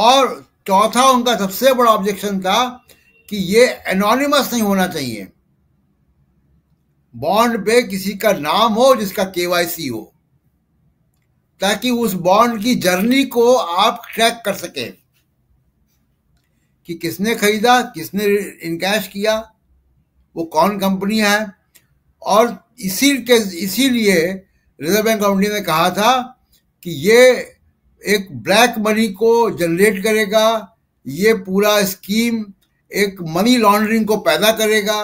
और चौथा उनका सबसे बड़ा ऑब्जेक्शन था कि ये एनोनिमस नहीं होना चाहिए बॉन्ड पे किसी का नाम हो जिसका केवाईसी हो ताकि उस बॉन्ड की जर्नी को आप ट्रैक कर सके कि किसने खरीदा किसने इनकैश किया वो कौन कंपनी है और इसी के इसीलिए रिजर्व बैंक ऑफ इंडिया ने कहा था कि ये एक ब्लैक मनी को जनरेट करेगा ये पूरा स्कीम एक मनी लॉन्ड्रिंग को पैदा करेगा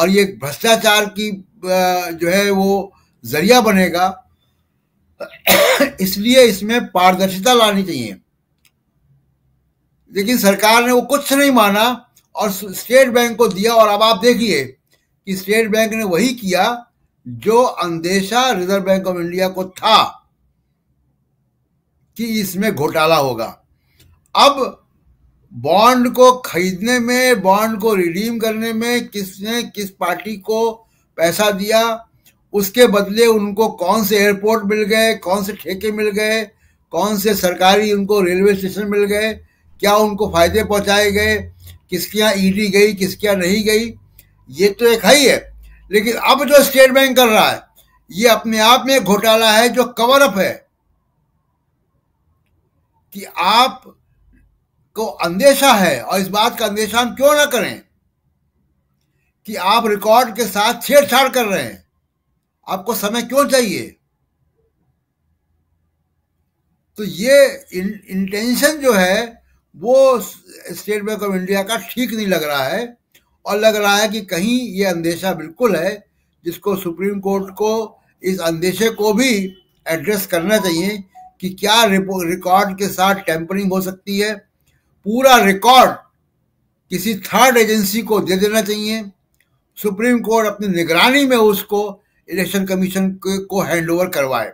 और ये भ्रष्टाचार की जो है वो जरिया बनेगा इसलिए इसमें पारदर्शिता लानी चाहिए लेकिन सरकार ने वो कुछ नहीं माना और स्टेट बैंक को दिया और अब आप देखिए कि स्टेट बैंक ने वही किया जो अंदेशा रिजर्व बैंक ऑफ इंडिया को था कि इसमें घोटाला होगा अब बॉन्ड को खरीदने में बॉन्ड को रिडीम करने में किसने किस पार्टी को पैसा दिया उसके बदले उनको कौन से एयरपोर्ट मिल गए कौन से ठेके मिल गए कौन से सरकारी उनको रेलवे स्टेशन मिल गए क्या उनको फायदे पहुंचाए गए किसके यहाँ ईडी गई किसके यहाँ नहीं गई ये तो एक है ही है लेकिन अब जो स्टेट बैंक कर रहा है ये अपने आप में घोटाला है जो कवर अप है कि आप को अंदेशा है और इस बात का अंदेशा हम क्यों ना करें कि आप रिकॉर्ड के साथ छेड़छाड़ कर रहे हैं आपको समय क्यों चाहिए तो ये इंटेंशन जो है वो स्टेट बैंक ऑफ इंडिया का ठीक नहीं लग रहा है और लग रहा है कि कहीं ये अंदेशा बिल्कुल है जिसको सुप्रीम कोर्ट को इस अंदेशे को भी एड्रेस करना चाहिए कि क्या रिकॉर्ड के साथ टेम्परिंग हो सकती है पूरा रिकॉर्ड किसी थर्ड एजेंसी को दे देना चाहिए सुप्रीम कोर्ट अपनी निगरानी में उसको इलेक्शन कमीशन को हैंड ओवर करवाए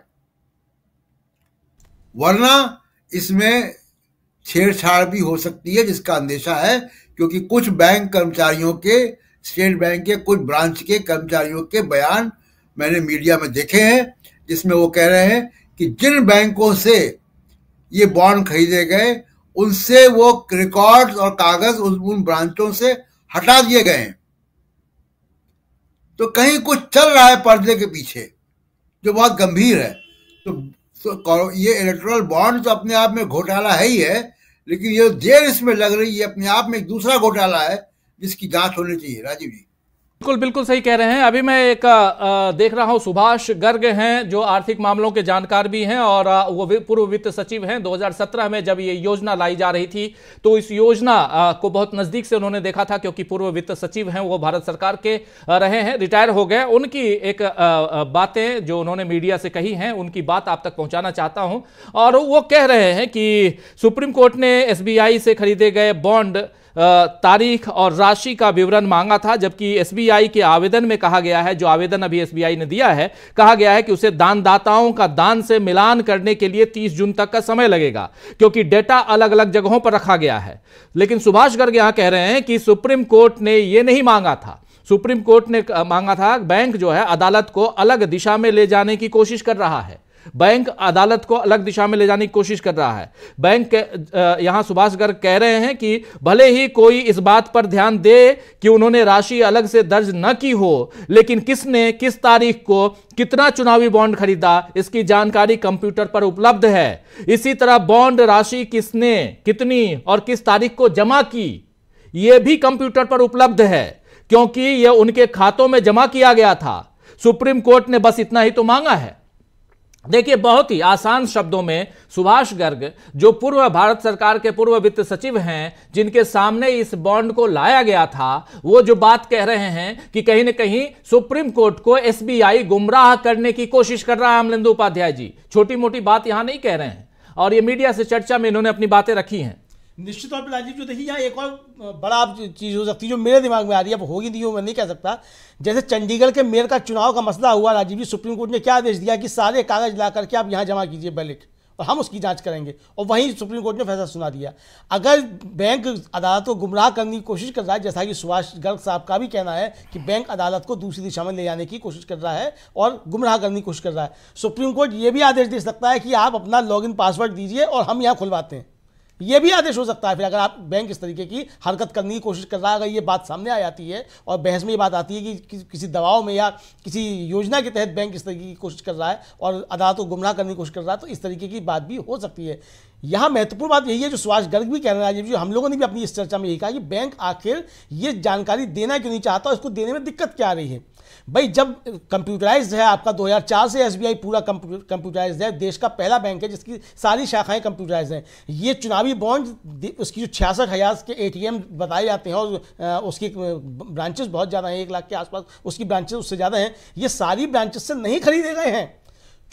वरना इसमें छेड़छाड़ भी हो सकती है जिसका अंदेशा है क्योंकि कुछ बैंक कर्मचारियों के स्टेट बैंक के कुछ ब्रांच के कर्मचारियों के बयान मैंने मीडिया में देखे हैं जिसमें वो कह रहे हैं कि जिन बैंकों से ये बॉन्ड खरीदे गए उनसे वो रिकॉर्ड्स और कागज उन ब्रांचों से हटा दिए गए हैं तो कहीं कुछ चल रहा है पर्दे के पीछे जो बहुत गंभीर है तो, तो ये इलेक्ट्रल बॉन्ड तो अपने आप में घोटाला है ही है लेकिन ये देर इसमें लग रही है अपने आप में एक दूसरा घोटाला है जिसकी जांच होनी चाहिए राजीव जी बिल्कुल बिल्कुल सही कह रहे हैं अभी मैं एक आ, देख रहा हूं सुभाष गर्ग हैं जो आर्थिक मामलों के जानकार भी हैं और आ, वो पूर्व वित्त सचिव हैं 2017 में जब ये योजना लाई जा रही थी तो इस योजना आ, को बहुत नज़दीक से उन्होंने देखा था क्योंकि पूर्व वित्त सचिव हैं वो भारत सरकार के रहे हैं रिटायर हो गए उनकी एक बातें जो उन्होंने मीडिया से कही हैं उनकी बात आप तक पहुंचाना चाहता हूं और वो कह रहे हैं कि सुप्रीम कोर्ट ने एस से खरीदे गए बॉन्ड तारीख और राशि का विवरण मांगा था जबकि एसबीआई के आवेदन में कहा गया है जो आवेदन अभी एसबीआई ने दिया है कहा गया है कि उसे दानदाताओं का दान से मिलान करने के लिए 30 जून तक का समय लगेगा क्योंकि डेटा अलग अलग जगहों पर रखा गया है लेकिन सुभाष गर्ग यहां कह रहे हैं कि सुप्रीम कोर्ट ने यह नहीं मांगा था सुप्रीम कोर्ट ने मांगा था बैंक जो है अदालत को अलग दिशा में ले जाने की कोशिश कर रहा है बैंक अदालत को अलग दिशा में ले जाने की कोशिश कर रहा है बैंक यहां सुभाष गर्ग कह रहे हैं कि भले ही कोई इस बात पर ध्यान दे कि उन्होंने राशि अलग से दर्ज न की हो लेकिन किसने किस तारीख को कितना चुनावी बॉन्ड खरीदा इसकी जानकारी कंप्यूटर पर उपलब्ध है इसी तरह बॉन्ड राशि किसने कितनी और किस तारीख को जमा की यह भी कंप्यूटर पर उपलब्ध है क्योंकि यह उनके खातों में जमा किया गया था सुप्रीम कोर्ट ने बस इतना ही तो मांगा है देखिए बहुत ही आसान शब्दों में सुभाष गर्ग जो पूर्व भारत सरकार के पूर्व वित्त सचिव हैं जिनके सामने इस बॉन्ड को लाया गया था वो जो बात कह रहे हैं कि कहीं ना कहीं सुप्रीम कोर्ट को एसबीआई गुमराह करने की कोशिश कर रहा है अमलिंदु उपाध्याय जी छोटी मोटी बात यहां नहीं कह रहे हैं और ये मीडिया से चर्चा में इन्होंने अपनी बातें रखी हैं निश्चित तौर पर राजीव जो देखिए यहाँ एक और बड़ा आप चीज़ हो सकती है जो मेरे दिमाग में आ रही है अब होगी नहीं हो मैं नहीं कह सकता जैसे चंडीगढ़ के मेयर का चुनाव का मसला हुआ राजीव जी सुप्रीम कोर्ट ने क्या आदेश दिया कि सारे कागज ला करके आप यहाँ जमा कीजिए बैलेट और हम उसकी जांच करेंगे और वहीं सुप्रीम कोर्ट ने फैसला सुना दिया अगर बैंक अदालत को गुमराह करने की कोशिश कर रहा है जैसा कि सुभाष गर्ग साहब का भी कहना है कि बैंक अदालत को दूसरी दिशा में ले जाने की कोशिश कर रहा है और गुमराह करने की कोशिश कर रहा है सुप्रीम कोर्ट ये भी आदेश दे सकता है कि आप अपना लॉग पासवर्ड दीजिए और हम यहाँ खुलवाते हैं ये भी आदेश हो सकता है फिर अगर आप बैंक इस तरीके की हरकत करने की कोशिश कर रहा है अगर ये बात सामने आ जाती है और बहस में ये बात आती है कि, कि किसी दबाव में या किसी योजना के तहत बैंक इस तरीके की कोशिश कर रहा है और अदालत को गुमराह करने की कोशिश कर रहा है तो इस तरीके की बात भी हो सकती है यहाँ महत्वपूर्ण बात यही है जो सुभाष गर्ग भी कह रहे हैं जो हम लोगों ने भी अपनी इस चर्चा में यही कहा कि बैंक आखिर ये जानकारी देना क्यों नहीं चाहता और इसको देने में दिक्कत क्या आ रही है भाई जब कंप्यूटराइज है आपका 2004 से एसबीआई पूरा कंप्यूटराइज है देश का पहला बैंक है जिसकी सारी शाखाएं कंप्यूटराइज हैं ये चुनावी बॉन्ड उसकी जो छियासठ हज़ार के एटीएम बताए जाते हैं और उसकी ब्रांचेस बहुत ज़्यादा हैं एक लाख के आसपास उसकी ब्रांचेस उससे ज़्यादा हैं ये सारी ब्रांचेस से नहीं खरीदे गए हैं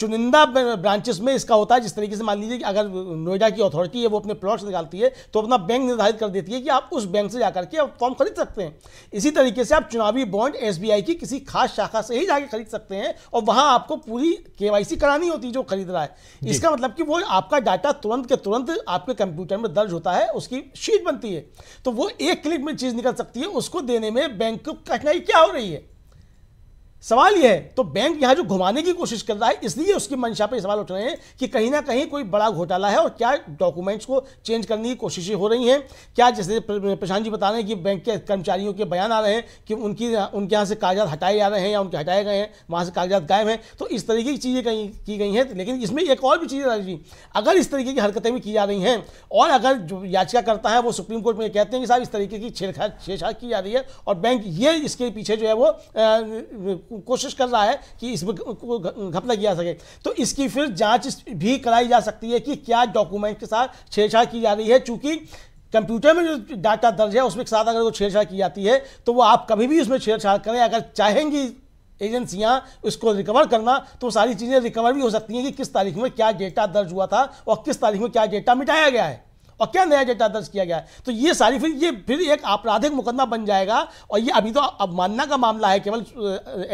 चुनिंदा ब्रांचेस में इसका होता है जिस तरीके से मान लीजिए कि अगर नोएडा की अथॉरिटी है वो अपने प्लॉट्स निकालती है तो अपना बैंक निर्धारित कर देती है कि आप उस बैंक से जाकर के आप फॉर्म खरीद सकते हैं इसी तरीके से आप चुनावी बॉन्ड एस की किसी खास शाखा से ही जाके खरीद सकते हैं और वहाँ आपको पूरी के करानी होती है जो खरीद रहा है इसका मतलब कि वो आपका डाटा तुरंत के तुरंत आपके कंप्यूटर में दर्ज होता है उसकी शीट बनती है तो वो एक क्लिक में चीज़ निकल सकती है उसको देने में बैंक को कठिनाई क्या हो रही है सवाल यह है तो बैंक यहां जो घुमाने की कोशिश कर रहा है इसलिए उसकी मंशा पर सवाल उठ रहे हैं कि कहीं ना कहीं कोई बड़ा घोटाला है और क्या डॉक्यूमेंट्स को चेंज करने की कोशिशें हो रही हैं क्या जैसे प्रशांत जी बता रहे हैं कि बैंक के कर्मचारियों के बयान आ रहे हैं कि उनकी उनके यहाँ से कागजात हटाए जा रहे हैं या उनके हटाए गए हैं वहाँ से कागजात गायब हैं तो इस तरीके की चीज़ें कहीं की गई हैं लेकिन इसमें एक और भी चीज़ राजी अगर इस तरीके की हरकतें भी की जा रही हैं और अगर जो याचिका करता है वो सुप्रीम कोर्ट में कहते हैं कि साहब इस तरीके की छेड़छाड़ छेड़छाड़ की जा रही है और बैंक ये इसके पीछे जो है वो कोशिश कर रहा है कि इस घपला किया सके तो इसकी फिर जांच भी कराई जा सकती है कि क्या डॉक्यूमेंट के साथ छेड़छाड़ की जा रही है चूंकि कंप्यूटर में जो डाटा दर्ज है उसमें साथ अगर वो छेड़छाड़ की जाती है तो वो आप कभी भी उसमें छेड़छाड़ करें अगर चाहेंगी एजेंसियां उसको रिकवर करना तो सारी चीज़ें रिकवर भी हो सकती हैं कि किस तारीख में क्या डेटा दर्ज हुआ था और किस तारीख में क्या डेटा मिटाया गया है और क्या नया डेटा दर्ज किया गया है तो ये सारी फिर ये फिर एक आपराधिक मुकदमा बन जाएगा और ये अभी तो अवमानना का मामला है केवल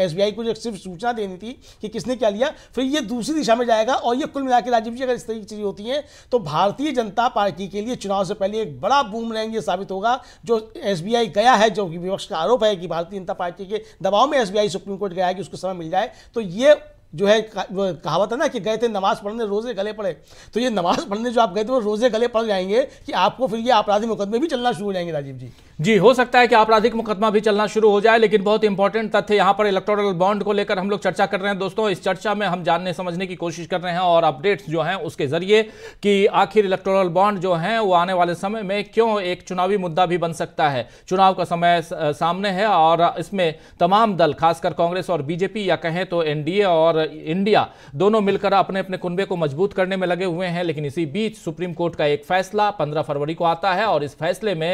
एस को सिर्फ सूचना देनी थी कि किसने क्या लिया फिर ये दूसरी दिशा में जाएगा और ये कुल मिला के राजीव जी अगर इस तरीके की चीज़ होती हैं तो भारतीय जनता पार्टी के लिए चुनाव से पहले एक बड़ा बूम रैंग ये साबित होगा जो एस गया है जो विपक्ष का आरोप है कि भारतीय जनता पार्टी के दबाव में एस सुप्रीम कोर्ट गया है कि उसको समय मिल जाए तो ये जो है कहावत है ना कि गए थे नमाज़ पढ़ने रोज़े गले पड़े तो ये नमाज़ पढ़ने जो आप गए थे वो रोज़े गले पड़ जाएंगे कि आपको फिर ये आपराधी मुकदमे भी चलना शुरू हो जाएंगे राजीव जी जी हो सकता है कि आपराधिक मुकदमा भी चलना शुरू हो जाए लेकिन बहुत इंपॉर्टेंट तथ्य यहाँ पर इलेक्टोरल बॉन्ड को लेकर हम लोग चर्चा कर रहे हैं दोस्तों इस चर्चा में हम जानने समझने की कोशिश कर रहे हैं और अपडेट्स जो हैं उसके जरिए कि आखिर इलेक्टोरल बॉन्ड जो हैं वो आने वाले समय में क्यों एक चुनावी मुद्दा भी बन सकता है चुनाव का समय सामने है और इसमें तमाम दल खासकर कांग्रेस और बीजेपी या कहें तो एनडीए और इंडिया दोनों मिलकर अपने अपने कुनबे को मजबूत करने में लगे हुए हैं लेकिन इसी बीच सुप्रीम कोर्ट का एक फैसला पंद्रह फरवरी को आता है और इस फैसले में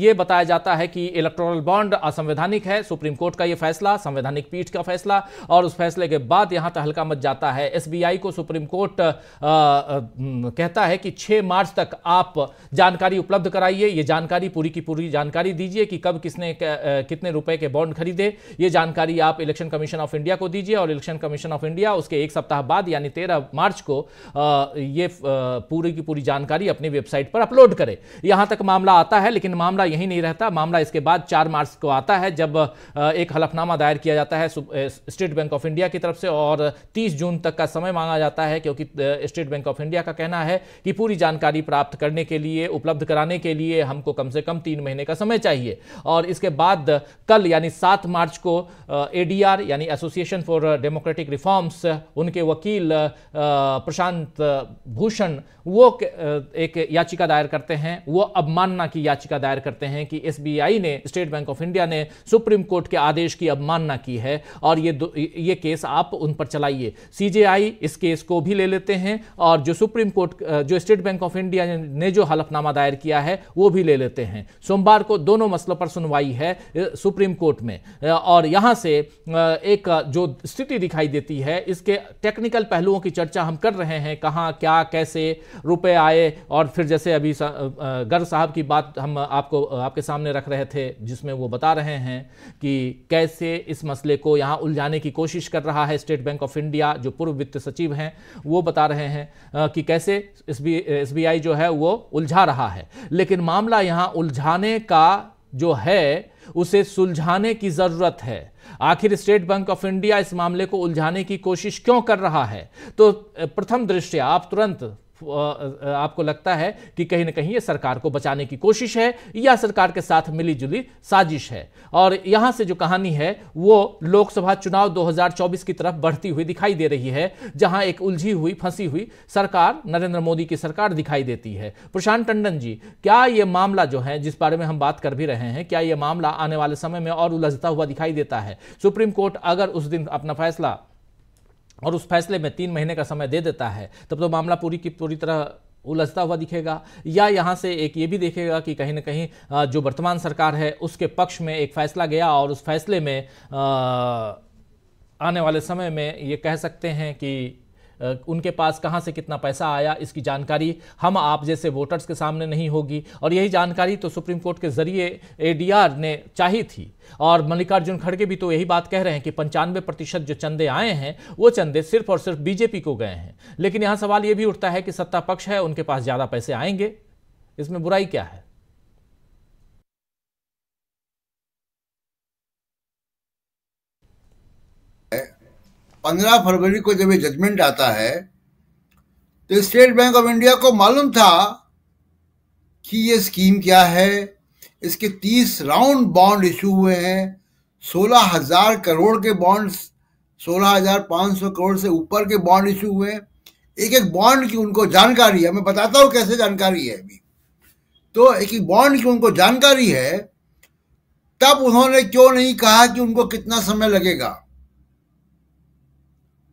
ये यह बताया जाता है कि इलेक्ट्रोनल बॉन्ड असंवैधानिक है सुप्रीम कोर्ट का यह फैसला संवैधानिक पीठ का फैसला और उस फैसले के बाद यहां तहलका मच जाता है एसबीआई को सुप्रीम कोर्ट कहता है कि 6 मार्च तक आप जानकारी उपलब्ध कराइए यह जानकारी पूरी की पूरी जानकारी दीजिए कि कब किसने कितने रुपए के बॉन्ड खरीदे यह जानकारी आप इलेक्शन कमीशन ऑफ इंडिया को दीजिए और इलेक्शन कमीशन ऑफ इंडिया उसके एक सप्ताह बाद यानी तेरह मार्च को यह पूरी की पूरी जानकारी अपनी वेबसाइट पर अपलोड करे यहां तक मामला आता है लेकिन मामला यही ही नहीं रहता मामला इसके बाद चार मार्च को आता है जब एक हलफनामा दायर किया जाता है स्टेट बैंक ऑफ इंडिया की तरफ से और 30 जून तक का समय मांगा जाता है क्योंकि स्टेट बैंक ऑफ इंडिया का कहना है कि पूरी जानकारी प्राप्त करने के लिए उपलब्ध कराने के लिए हमको कम से कम तीन महीने का समय चाहिए और इसके बाद कल यानी सात मार्च को एडीआर यानी एसोसिएशन फॉर डेमोक्रेटिक रिफॉर्म्स उनके वकील प्रशांत भूषण वो एक याचिका दायर करते हैं वो अवमानना की याचिका दायर करते हैं हैं कि एस ने स्टेट बैंक ऑफ इंडिया ने सुप्रीम कोर्ट के आदेश की अवमानना की है और ये ये केस आप उन पर चलाइए सी इस केस को भी ले लेते हैं और जो सुप्रीम कोर्ट जो स्टेट बैंक ऑफ इंडिया ने जो हलफनामा दायर किया है वो भी ले लेते हैं सोमवार को दोनों मसलों पर सुनवाई है सुप्रीम कोर्ट में और यहाँ से एक जो स्थिति दिखाई देती है इसके टेक्निकल पहलुओं की चर्चा हम कर रहे हैं कहाँ क्या कैसे रुपए आए और फिर जैसे अभी गर्ग साहब की बात हम आपको आपके सामने रख रहे थे जिसमें वो बता रहे हैं कि कैसे इस मसले को यहाँ उलझाने की कोशिश कर रहा है स्टेट बैंक ऑफ इंडिया जो पूर्व वित्त सचिव हैं वो बता रहे हैं कि कैसे एस बी जो है वो उलझा रहा है लेकिन मामला यहाँ उलझाने का जो है उसे सुलझाने की ज़रूरत है आखिर स्टेट बैंक ऑफ इंडिया इस मामले को उलझाने की कोशिश क्यों कर रहा है तो प्रथम दृष्टि आप तुरंत आपको लगता है कि कहीं ना कहीं ये सरकार को बचाने की कोशिश है या सरकार के साथ मिलीजुली साजिश है और यहां से जो कहानी है वो लोकसभा चुनाव 2024 की तरफ बढ़ती हुई दिखाई दे रही है जहां एक उलझी हुई फंसी हुई सरकार नरेंद्र मोदी की सरकार दिखाई देती है प्रशांत टंडन जी क्या ये मामला जो है जिस बारे में हम बात कर भी रहे हैं क्या यह मामला आने वाले समय में और उलझता हुआ दिखाई देता है सुप्रीम कोर्ट अगर उस दिन अपना फैसला और उस फैसले में तीन महीने का समय दे देता है तब तो मामला पूरी की पूरी तरह उलझता हुआ दिखेगा या यहाँ से एक ये भी देखेगा कि कहीं ना कहीं जो वर्तमान सरकार है उसके पक्ष में एक फैसला गया और उस फैसले में आने वाले समय में ये कह सकते हैं कि उनके पास कहाँ से कितना पैसा आया इसकी जानकारी हम आप जैसे वोटर्स के सामने नहीं होगी और यही जानकारी तो सुप्रीम कोर्ट के जरिए एडीआर ने चाही थी और मल्लिकार्जुन खड़गे भी तो यही बात कह रहे हैं कि पंचानवे प्रतिशत जो चंदे आए हैं वो चंदे सिर्फ और सिर्फ बीजेपी को गए हैं लेकिन यहाँ सवाल ये भी उठता है कि सत्ता पक्ष है उनके पास ज़्यादा पैसे आएंगे इसमें बुराई क्या है पंद्रह फरवरी को जब ये जजमेंट आता है तो स्टेट बैंक ऑफ इंडिया को मालूम था कि ये स्कीम क्या है इसके तीस राउंड बॉन्ड इशू हुए हैं सोलह हजार करोड़ के बॉन्ड्स सोलह हजार पाँच सौ करोड़ से ऊपर के बॉन्ड इशू हुए हैं एक एक बॉन्ड की उनको जानकारी है मैं बताता हूँ कैसे जानकारी है अभी तो एक एक बॉन्ड की उनको जानकारी है तब उन्होंने क्यों नहीं कहा कि उनको कितना समय लगेगा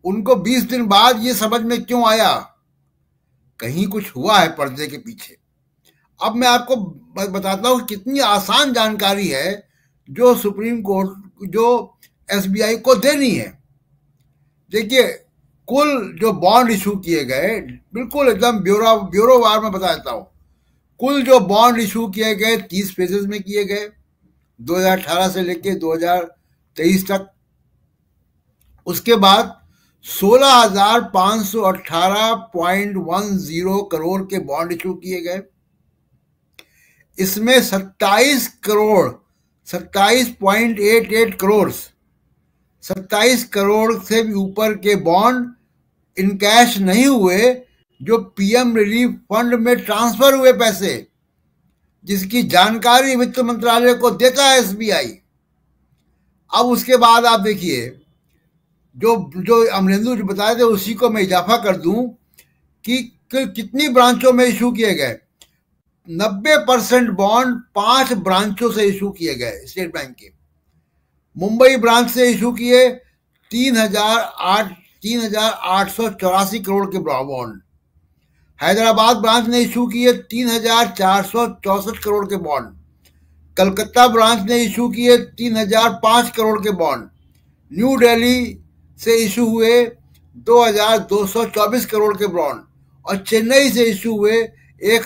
उनको 20 दिन बाद ये समझ में क्यों आया कहीं कुछ हुआ है पर्दे के पीछे अब मैं आपको बताता हूँ कितनी आसान जानकारी है जो सुप्रीम कोर्ट जो एसबीआई को देनी है देखिए कुल जो बॉन्ड इशू किए गए बिल्कुल एकदम ब्यूरो ब्यूरो वार में बता देता हूँ कुल जो बॉन्ड इशू किए गए तीस फेजेस में किए गए 2018 से लेके 2023 तक उसके बाद 16,518.10 करोड़ के बॉन्ड इशू किए गए इसमें 27 करोड़ 27.88 करोड़ 27 करोड़ से भी ऊपर के बॉन्ड इन कैश नहीं हुए जो पीएम रिलीफ फंड में ट्रांसफर हुए पैसे जिसकी जानकारी वित्त मंत्रालय को देता है एसबीआई अब उसके बाद आप देखिए जो जो अमरेंदु जी बताए थे उसी को मैं इजाफा कर दूं कि, कि कितनी ब्रांचों में इशू किए गए नब्बे परसेंट बॉन्ड पांच ब्रांचों से इशू किए गए स्टेट बैंक के मुंबई ब्रांच से इशू किए तीन हजार आठ तीन हजार आठ सौ चौरासी करोड़ के बॉन्ड हैदराबाद ब्रांच ने इशू किए तीन हजार चार सौ चौसठ करोड़ के बॉन्ड कलकत्ता ब्रांच ने इशू किए तीन हजार पांच करोड़ के बॉन्ड न्यू दिल्ली से इशू हुए 2,224 करोड़ के बॉन्ड और चेन्नई से इशू हुए एक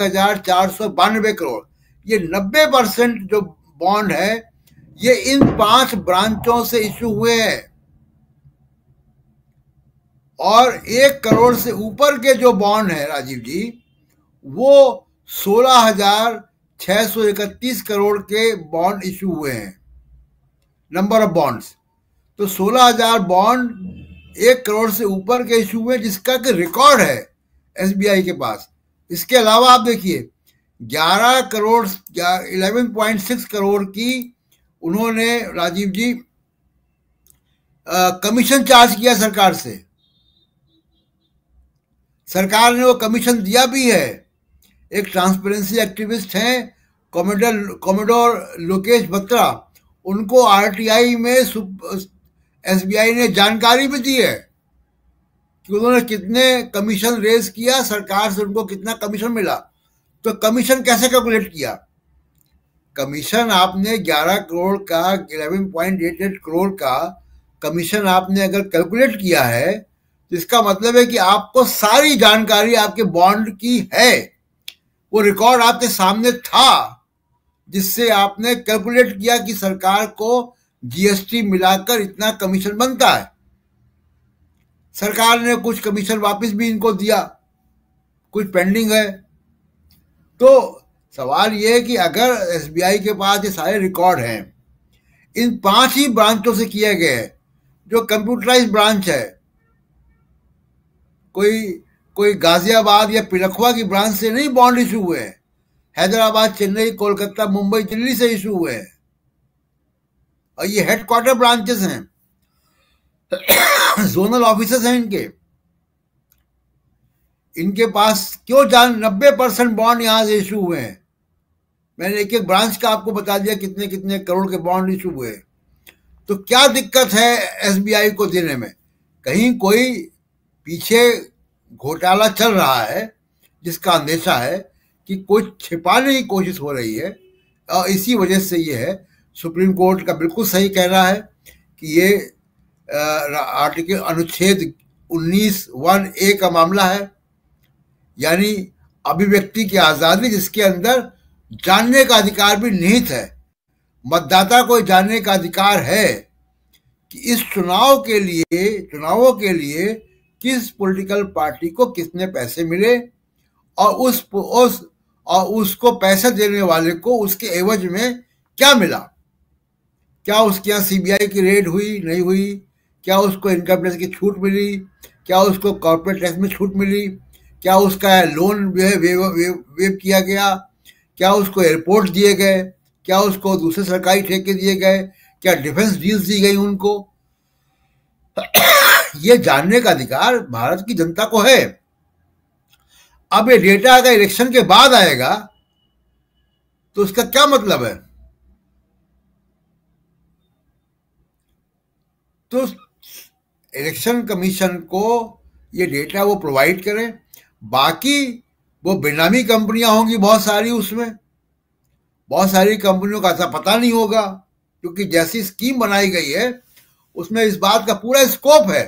करोड़ ये 90 परसेंट जो बॉन्ड है ये इन पांच ब्रांचों से इशू हुए हैं और एक करोड़ से ऊपर के जो बॉन्ड है राजीव जी वो सोलह हजार छह सौ इकतीस करोड़ के बॉन्ड इशू हुए हैं नंबर ऑफ बॉन्ड्स तो 16000 बॉन्ड एक करोड़ से ऊपर के इशू में जिसका कि रिकॉर्ड है एसबीआई के पास इसके अलावा आप देखिए 11 करोड़ इलेवन पॉइंट करोड़ की उन्होंने राजीव जी कमीशन चार्ज किया सरकार से सरकार ने वो कमीशन दिया भी है एक ट्रांसपेरेंसी एक्टिविस्ट हैं कॉमेडर कॉमेडोर लोकेश बत्रा उनको आरटीआई में एसबीआई ने जानकारी भी दी है कि उन्होंने कितने कमीशन रेज किया सरकार से उनको कितना कमीशन मिला तो कमीशन कैसे कैलकुलेट किया कमीशन आपने 11 करोड़ का 11.88 करोड़ का कमीशन आपने अगर कैलकुलेट किया है तो इसका मतलब है कि आपको सारी जानकारी आपके बॉन्ड की है वो रिकॉर्ड आपके सामने था जिससे आपने कैलकुलेट किया कि सरकार को जीएसटी मिलाकर इतना कमीशन बनता है सरकार ने कुछ कमीशन वापस भी इनको दिया कुछ पेंडिंग है तो सवाल यह है कि अगर एसबीआई के पास ये सारे रिकॉर्ड हैं इन पांच ही ब्रांचों से किए गए हैं जो कंप्यूटराइज ब्रांच है कोई कोई गाजियाबाद या पिलखवा की ब्रांच से नहीं बॉन्ड इशू हुए हैं हैदराबाद चेन्नई कोलकाता मुंबई दिल्ली से इशू हुए हैं और ये हेडक्वार्टर ब्रांचेस हैं जोनल ऑफिसर्स हैं इनके इनके पास क्यों जान नब्बे परसेंट बॉन्ड यहां से इशू हुए हैं मैंने एक एक ब्रांच का आपको बता दिया कितने कितने करोड़ के बॉन्ड इशू हुए तो क्या दिक्कत है एसबीआई को देने में कहीं कोई पीछे घोटाला चल रहा है जिसका अंदेशा है कि कुछ छिपाने की कोशिश हो रही है और इसी वजह से ये है सुप्रीम कोर्ट का बिल्कुल सही कह रहा है कि ये आर्टिकल अनुच्छेद 19 वन ए का मामला है यानी अभिव्यक्ति की आज़ादी जिसके अंदर जानने का अधिकार भी निहित है मतदाता को जानने का अधिकार है कि इस चुनाव के लिए चुनावों के लिए किस पॉलिटिकल पार्टी को कितने पैसे मिले और उस उस और उसको पैसा देने वाले को उसके एवज में क्या मिला क्या उसके यहाँ सीबीआई की रेड हुई नहीं हुई क्या उसको इनकम टैक्स की छूट मिली क्या उसको कॉर्पोरेट टैक्स में छूट मिली क्या उसका लोन जो है वेव वेव किया गया क्या उसको एयरपोर्ट दिए गए क्या उसको दूसरे सरकारी ठेके दिए गए क्या डिफेंस डील्स दी गई उनको ये जानने का अधिकार भारत की जनता को है अब ये डेटा अगर इलेक्शन के बाद आएगा तो उसका क्या मतलब है तो इलेक्शन कमीशन को ये डेटा वो प्रोवाइड करें बाकी वो बेनामी कंपनियां होंगी बहुत सारी उसमें बहुत सारी कंपनियों का ऐसा पता नहीं होगा क्योंकि जैसी स्कीम बनाई गई है उसमें इस बात का पूरा स्कोप है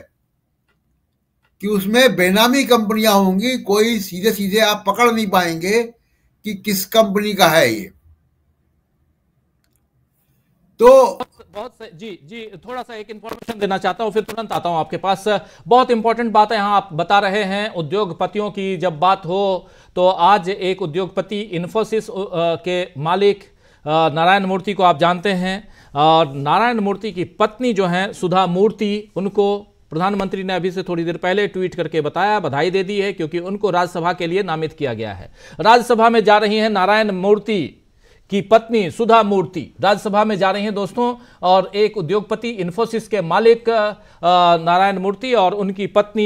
कि उसमें बेनामी कंपनियां होंगी कोई सीधे सीधे आप पकड़ नहीं पाएंगे कि किस कंपनी का है ये तो बहुत से, जी जी थोड़ा सा एक इंफॉर्मेशन देना चाहता हूँ फिर तुरंत आता हूँ आपके पास बहुत इंपॉर्टेंट बात है यहाँ आप बता रहे हैं उद्योगपतियों की जब बात हो तो आज एक उद्योगपति इन्फोसिस के मालिक नारायण मूर्ति को आप जानते हैं और नारायण मूर्ति की पत्नी जो हैं सुधा मूर्ति उनको प्रधानमंत्री ने अभी से थोड़ी देर पहले ट्वीट करके बताया बधाई दे दी है क्योंकि उनको राज्यसभा के लिए नामित किया गया है राज्यसभा में जा रही हैं नारायण मूर्ति की पत्नी सुधा मूर्ति राज्यसभा में जा रही हैं दोस्तों और एक उद्योगपति इन्फोसिस के मालिक नारायण मूर्ति और उनकी पत्नी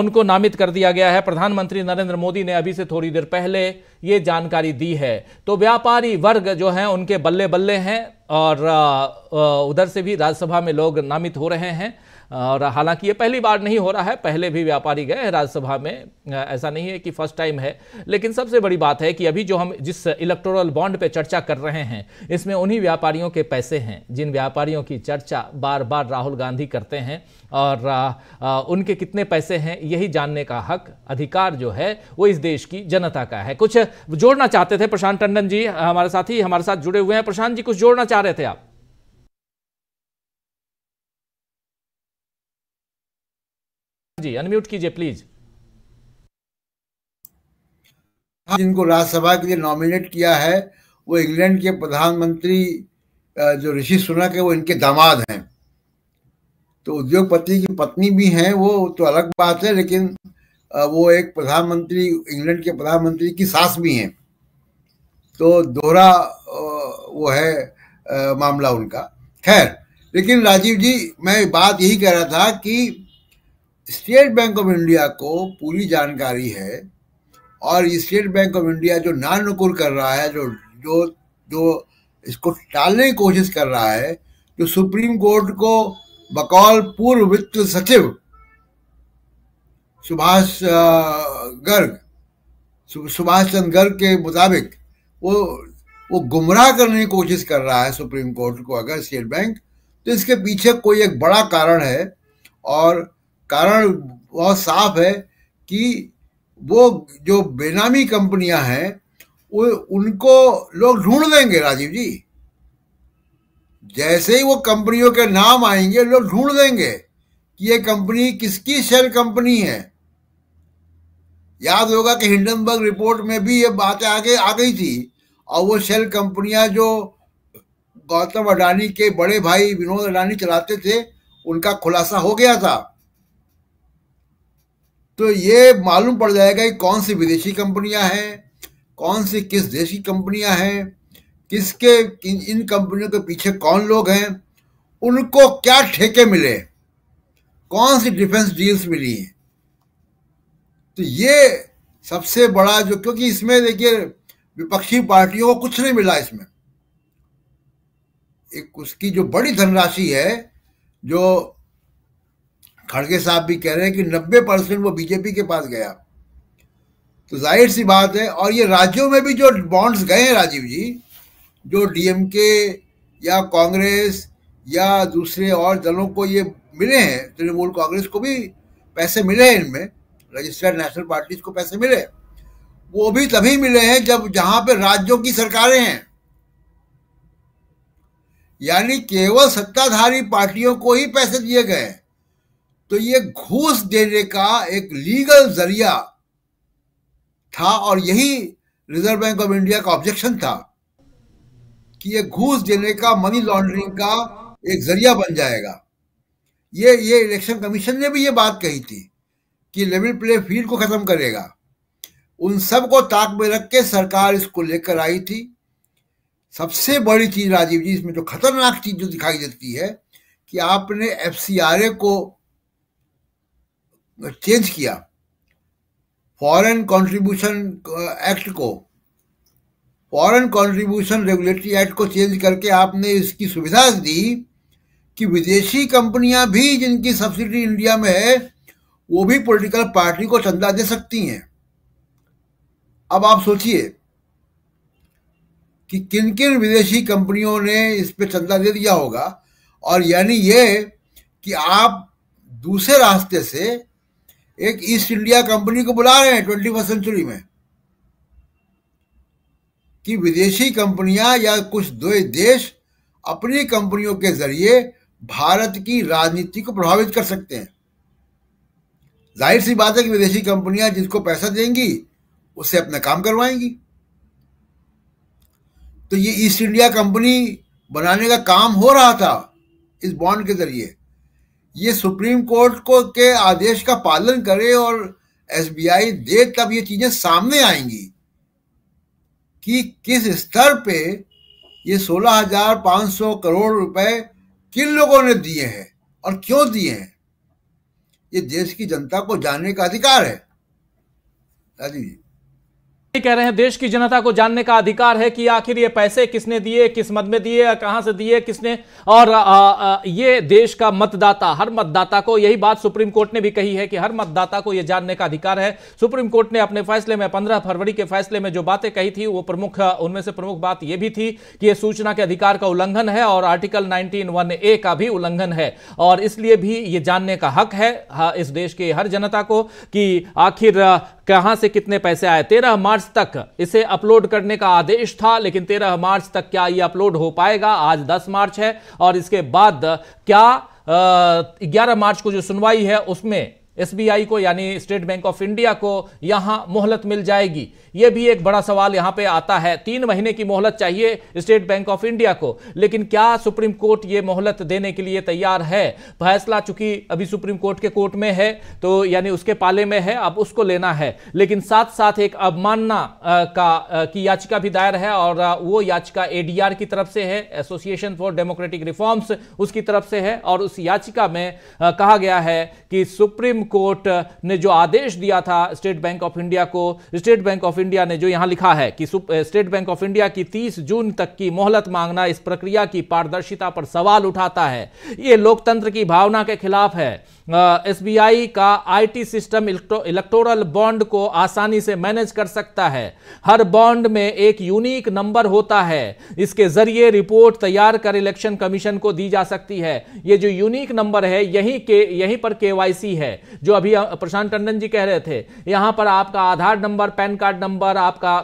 उनको नामित कर दिया गया है प्रधानमंत्री नरेंद्र मोदी ने अभी से थोड़ी देर पहले ये जानकारी दी है तो व्यापारी वर्ग जो है उनके बल्ले बल्ले हैं और उधर से भी राज्यसभा में लोग नामित हो रहे हैं और हालांकि ये पहली बार नहीं हो रहा है पहले भी व्यापारी गए राज्यसभा में ऐसा नहीं है कि फर्स्ट टाइम है लेकिन सबसे बड़ी बात है कि अभी जो हम जिस इलेक्टोरल बॉन्ड पर चर्चा कर रहे हैं इसमें उन्हीं व्यापारियों के पैसे हैं जिन व्यापारियों की चर्चा बार बार राहुल गांधी करते हैं और आ, आ, उनके कितने पैसे हैं यही जानने का हक अधिकार जो है वो इस देश की जनता का है कुछ जोड़ना चाहते थे प्रशांत टंडन जी हमारे साथ ही हमारे साथ जुड़े हुए हैं प्रशांत जी कुछ जोड़ना चाह रहे थे आप जी अनम्यूट कीजिए प्लीज हाँ, जिनको राज्यसभा के लिए नॉमिनेट किया है वो इंग्लैंड के प्रधानमंत्री जो ऋषि सुनक है वो इनके दामाद हैं तो उद्योगपति की पत्नी भी हैं वो तो अलग बात है लेकिन वो एक प्रधानमंत्री इंग्लैंड के प्रधानमंत्री की सास भी हैं तो दोहरा वो है मामला उनका खैर लेकिन राजीव जी मैं बात यही कह रहा था कि स्टेट बैंक ऑफ इंडिया को पूरी जानकारी है और स्टेट बैंक ऑफ इंडिया जो नानुकुर कर रहा है जो जो जो इसको टालने की कोशिश कर रहा है जो सुप्रीम कोर्ट को बकौल पूर्व वित्त सचिव सुभाष गर्ग सुभाष चंद्र गर्ग के मुताबिक वो वो गुमराह करने की कोशिश कर रहा है सुप्रीम कोर्ट को अगर स्टेट बैंक तो इसके पीछे कोई एक बड़ा कारण है और कारण बहुत साफ है कि वो जो बेनामी कंपनियां हैं उनको लोग ढूंढ देंगे राजीव जी जैसे ही वो कंपनियों के नाम आएंगे लोग ढूंढ देंगे कि ये कंपनी किसकी शेल कंपनी है याद होगा कि हिंडनबर्ग रिपोर्ट में भी ये बातें आगे आ गई थी और वो शेल कंपनियां जो गौतम अडानी के बड़े भाई विनोद अडानी चलाते थे उनका खुलासा हो गया था तो ये मालूम पड़ जाएगा कि कौन सी विदेशी कंपनियां हैं कौन सी किस देश की कंपनियां हैं किसके इन, इन कंपनियों के पीछे कौन लोग हैं उनको क्या ठेके मिले कौन सी डिफेंस डील्स मिली तो ये सबसे बड़ा जो क्योंकि इसमें देखिए विपक्षी पार्टियों को कुछ नहीं मिला इसमें एक उसकी जो बड़ी धनराशि है जो खड़गे साहब भी कह रहे हैं कि 90 परसेंट वो बीजेपी के पास गया तो जाहिर सी बात है और ये राज्यों में भी जो बॉन्ड्स गए हैं राजीव जी जो डीएमके या कांग्रेस या दूसरे और दलों को ये मिले हैं तृणमूल कांग्रेस को भी पैसे मिले हैं इनमें रजिस्टर्ड नेशनल पार्टीज को पैसे मिले वो भी तभी मिले हैं जब जहां पे राज्यों की सरकारें हैं यानी केवल सत्ताधारी पार्टियों को ही पैसे दिए गए हैं तो ये घूस देने का एक लीगल जरिया था और यही रिजर्व बैंक ऑफ इंडिया का ऑब्जेक्शन था कि ये घूस देने का मनी लॉन्ड्रिंग का एक जरिया बन जाएगा ये ये इलेक्शन कमीशन ने भी ये बात कही थी कि लेवल प्ले फील्ड को ख़त्म करेगा उन सब को ताक में रख के सरकार इसको लेकर आई थी सबसे बड़ी चीज़ राजीव जी इसमें जो खतरनाक चीज़ जो दिखाई देती है कि आपने एफ को चेंज मतलब किया फॉरेन कंट्रीब्यूशन एक्ट को फॉरेन कंट्रीब्यूशन रेगुलेटरी एक्ट को चेंज करके आपने इसकी सुविधा दी कि विदेशी कंपनियां भी जिनकी सब्सिडी इंडिया में है वो भी पॉलिटिकल पार्टी को चंदा दे सकती हैं अब आप सोचिए कि किन किन विदेशी कंपनियों ने इस पर चंदा दे दिया होगा और यानी ये कि आप दूसरे रास्ते से एक ईस्ट इंडिया कंपनी को बुला रहे हैं ट्वेंटी फर्स्ट सेंचुरी में कि विदेशी कंपनियां या कुछ दो देश अपनी कंपनियों के जरिए भारत की राजनीति को प्रभावित कर सकते हैं जाहिर सी बात है कि विदेशी कंपनियां जिसको पैसा देंगी उससे अपना काम करवाएंगी तो ये ईस्ट इंडिया कंपनी बनाने का काम हो रहा था इस बॉन्ड के जरिए ये सुप्रीम कोर्ट को के आदेश का पालन करे और एसबीआई दे तब ये चीजें सामने आएंगी कि किस स्तर पे ये 16,500 करोड़ रुपए किन लोगों ने दिए हैं और क्यों दिए हैं ये देश की जनता को जानने का अधिकार है राजीव जी कह रहे हैं देश की जनता को जानने का अधिकार है कि आखिर ये पैसे किसने दिए किस मद में दिए कहां से दिए किसने और आ, आ, ये देश का मतदाता हर मतदाता को यही बात सुप्रीम कोर्ट ने भी कही है कि हर मतदाता को यह जानने का अधिकार है सुप्रीम कोर्ट ने अपने फैसले में 15 फरवरी के फैसले में जो बातें कही थी वो प्रमुख उनमें से प्रमुख बात यह भी थी कि यह सूचना के अधिकार का उल्लंघन है और आर्टिकल नाइनटीन वन ए का भी उल्लंघन है और इसलिए भी ये जानने का हक है हाँ, इस देश की हर जनता को कि आखिर कहां से कितने पैसे आए तेरह मार्च तक इसे अपलोड करने का आदेश था लेकिन तेरह मार्च तक क्या यह अपलोड हो पाएगा आज दस मार्च है और इसके बाद क्या ग्यारह मार्च को जो सुनवाई है उसमें एसबीआई को यानी स्टेट बैंक ऑफ इंडिया को यहां मोहलत मिल जाएगी यह भी एक बड़ा सवाल यहां पे आता है तीन महीने की मोहलत चाहिए स्टेट बैंक ऑफ इंडिया को लेकिन क्या सुप्रीम कोर्ट ये मोहलत देने के लिए तैयार है फैसला चूंकि अभी सुप्रीम कोर्ट के कोर्ट में है तो यानी उसके पाले में है अब उसको लेना है लेकिन साथ साथ एक अवमानना का की याचिका भी दायर है और वो याचिका एडीआर की तरफ से है एसोसिएशन फॉर डेमोक्रेटिक रिफॉर्म्स उसकी तरफ से है और उस याचिका में कहा गया है कि सुप्रीम कोर्ट ने जो आदेश दिया था स्टेट बैंक ऑफ इंडिया को स्टेट बैंक ऑफ इंडिया ने जो यहां लिखा है कि स्टेट बैंक ऑफ इंडिया की 30 जून तक की मोहलत मांगना इस प्रक्रिया की पारदर्शिता पर सवाल उठाता है ये लोकतंत्र की भावना के खिलाफ है एसबीआई का आईटी सिस्टम इलेक्टोरल बॉन्ड को आसानी से मैनेज कर सकता है हर बॉन्ड में एक यूनिक नंबर होता है इसके जरिए रिपोर्ट तैयार कर इलेक्शन कमीशन को दी जा सकती है ये जो यूनिक नंबर है यही के यहीं पर केवाईसी है जो अभी प्रशांत टंडन जी कह रहे थे यहां पर आपका Aadhaar number PAN card number आपका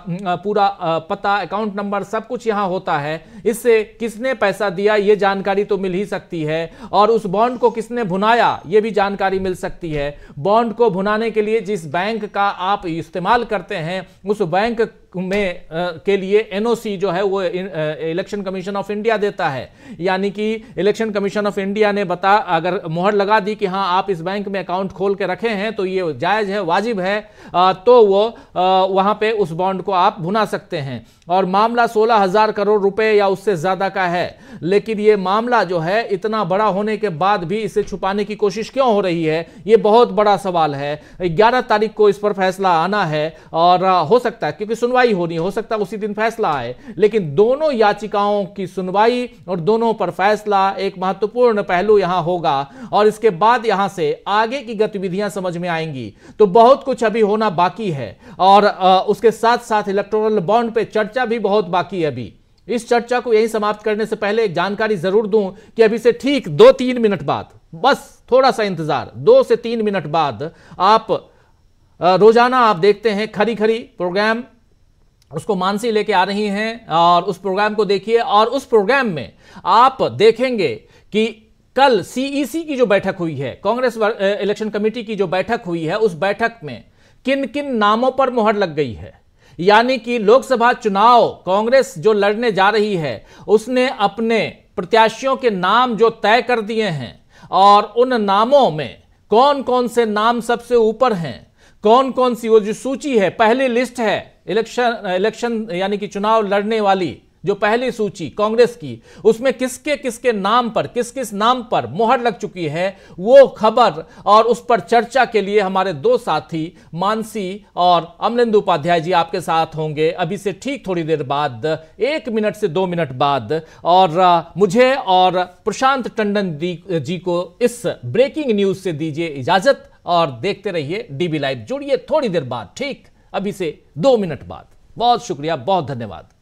पूरा पता अकाउंट नंबर सब कुछ यहां होता है इससे किसने पैसा दिया ये जानकारी तो मिल ही सकती है और उस बॉन्ड को किसने भुनाया ये भी जानकारी मिल सकती है बॉन्ड को भुनाने के लिए जिस बैंक का आप इस्तेमाल करते हैं उस बैंक में आ, के लिए एनओसी जो है वो इलेक्शन कमीशन ऑफ इंडिया देता है यानी कि इलेक्शन कमीशन ऑफ इंडिया ने बता अगर मोहर लगा दी कि हाँ आप इस बैंक में अकाउंट खोल के रखे हैं तो ये जायज़ है वाजिब है आ, तो वो आ, वहां पे उस बॉन्ड को आप भुना सकते हैं और मामला सोलह हजार करोड़ रुपए या उससे ज्यादा का है लेकिन यह मामला जो है इतना बड़ा होने के बाद भी इसे छुपाने की कोशिश क्यों हो रही है यह बहुत बड़ा सवाल है 11 तारीख को इस पर फैसला आना है और हो सकता है क्योंकि सुनवाई होनी हो सकता है उसी दिन फैसला आए लेकिन दोनों याचिकाओं की सुनवाई और दोनों पर फैसला एक महत्वपूर्ण पहलू यहां होगा और इसके बाद यहां से आगे की गतिविधियां समझ में आएंगी तो बहुत कुछ अभी होना बाकी है और उसके साथ साथ इलेक्ट्रोनल बॉन्ड पर चर्चा चर्चा भी बहुत बाकी है अभी इस चर्चा को यही समाप्त करने से पहले एक जानकारी जरूर दूं कि अभी से ठीक दो तीन मिनट बाद बस थोड़ा सा इंतजार दो से तीन मिनट बाद आप रोजाना आप देखते हैं खरी खरी प्रोग्राम उसको मानसी लेके आ रही हैं और उस प्रोग्राम को देखिए और उस प्रोग्राम में आप देखेंगे कि कल सीईसी e की जो बैठक हुई है कांग्रेस इलेक्शन कमेटी की जो बैठक हुई है उस बैठक में किन किन नामों पर मुहर लग गई है यानी कि लोकसभा चुनाव कांग्रेस जो लड़ने जा रही है उसने अपने प्रत्याशियों के नाम जो तय कर दिए हैं और उन नामों में कौन कौन से नाम सबसे ऊपर हैं कौन कौन सी वो जो सूची है पहली लिस्ट है इलेक्शन इलेक्शन यानी कि चुनाव लड़ने वाली जो पहली सूची कांग्रेस की उसमें किसके किसके नाम पर किस किस नाम पर मोहर लग चुकी है वो खबर और उस पर चर्चा के लिए हमारे दो साथी मानसी और अमलिंदू उपाध्याय जी आपके साथ होंगे अभी से ठीक थोड़ी देर बाद एक मिनट से दो मिनट बाद और मुझे और प्रशांत टंडन जी को इस ब्रेकिंग न्यूज से दीजिए इजाजत और देखते रहिए डीबी लाइव जुड़िए थोड़ी देर बाद ठीक अभी से दो मिनट बाद बहुत शुक्रिया बहुत धन्यवाद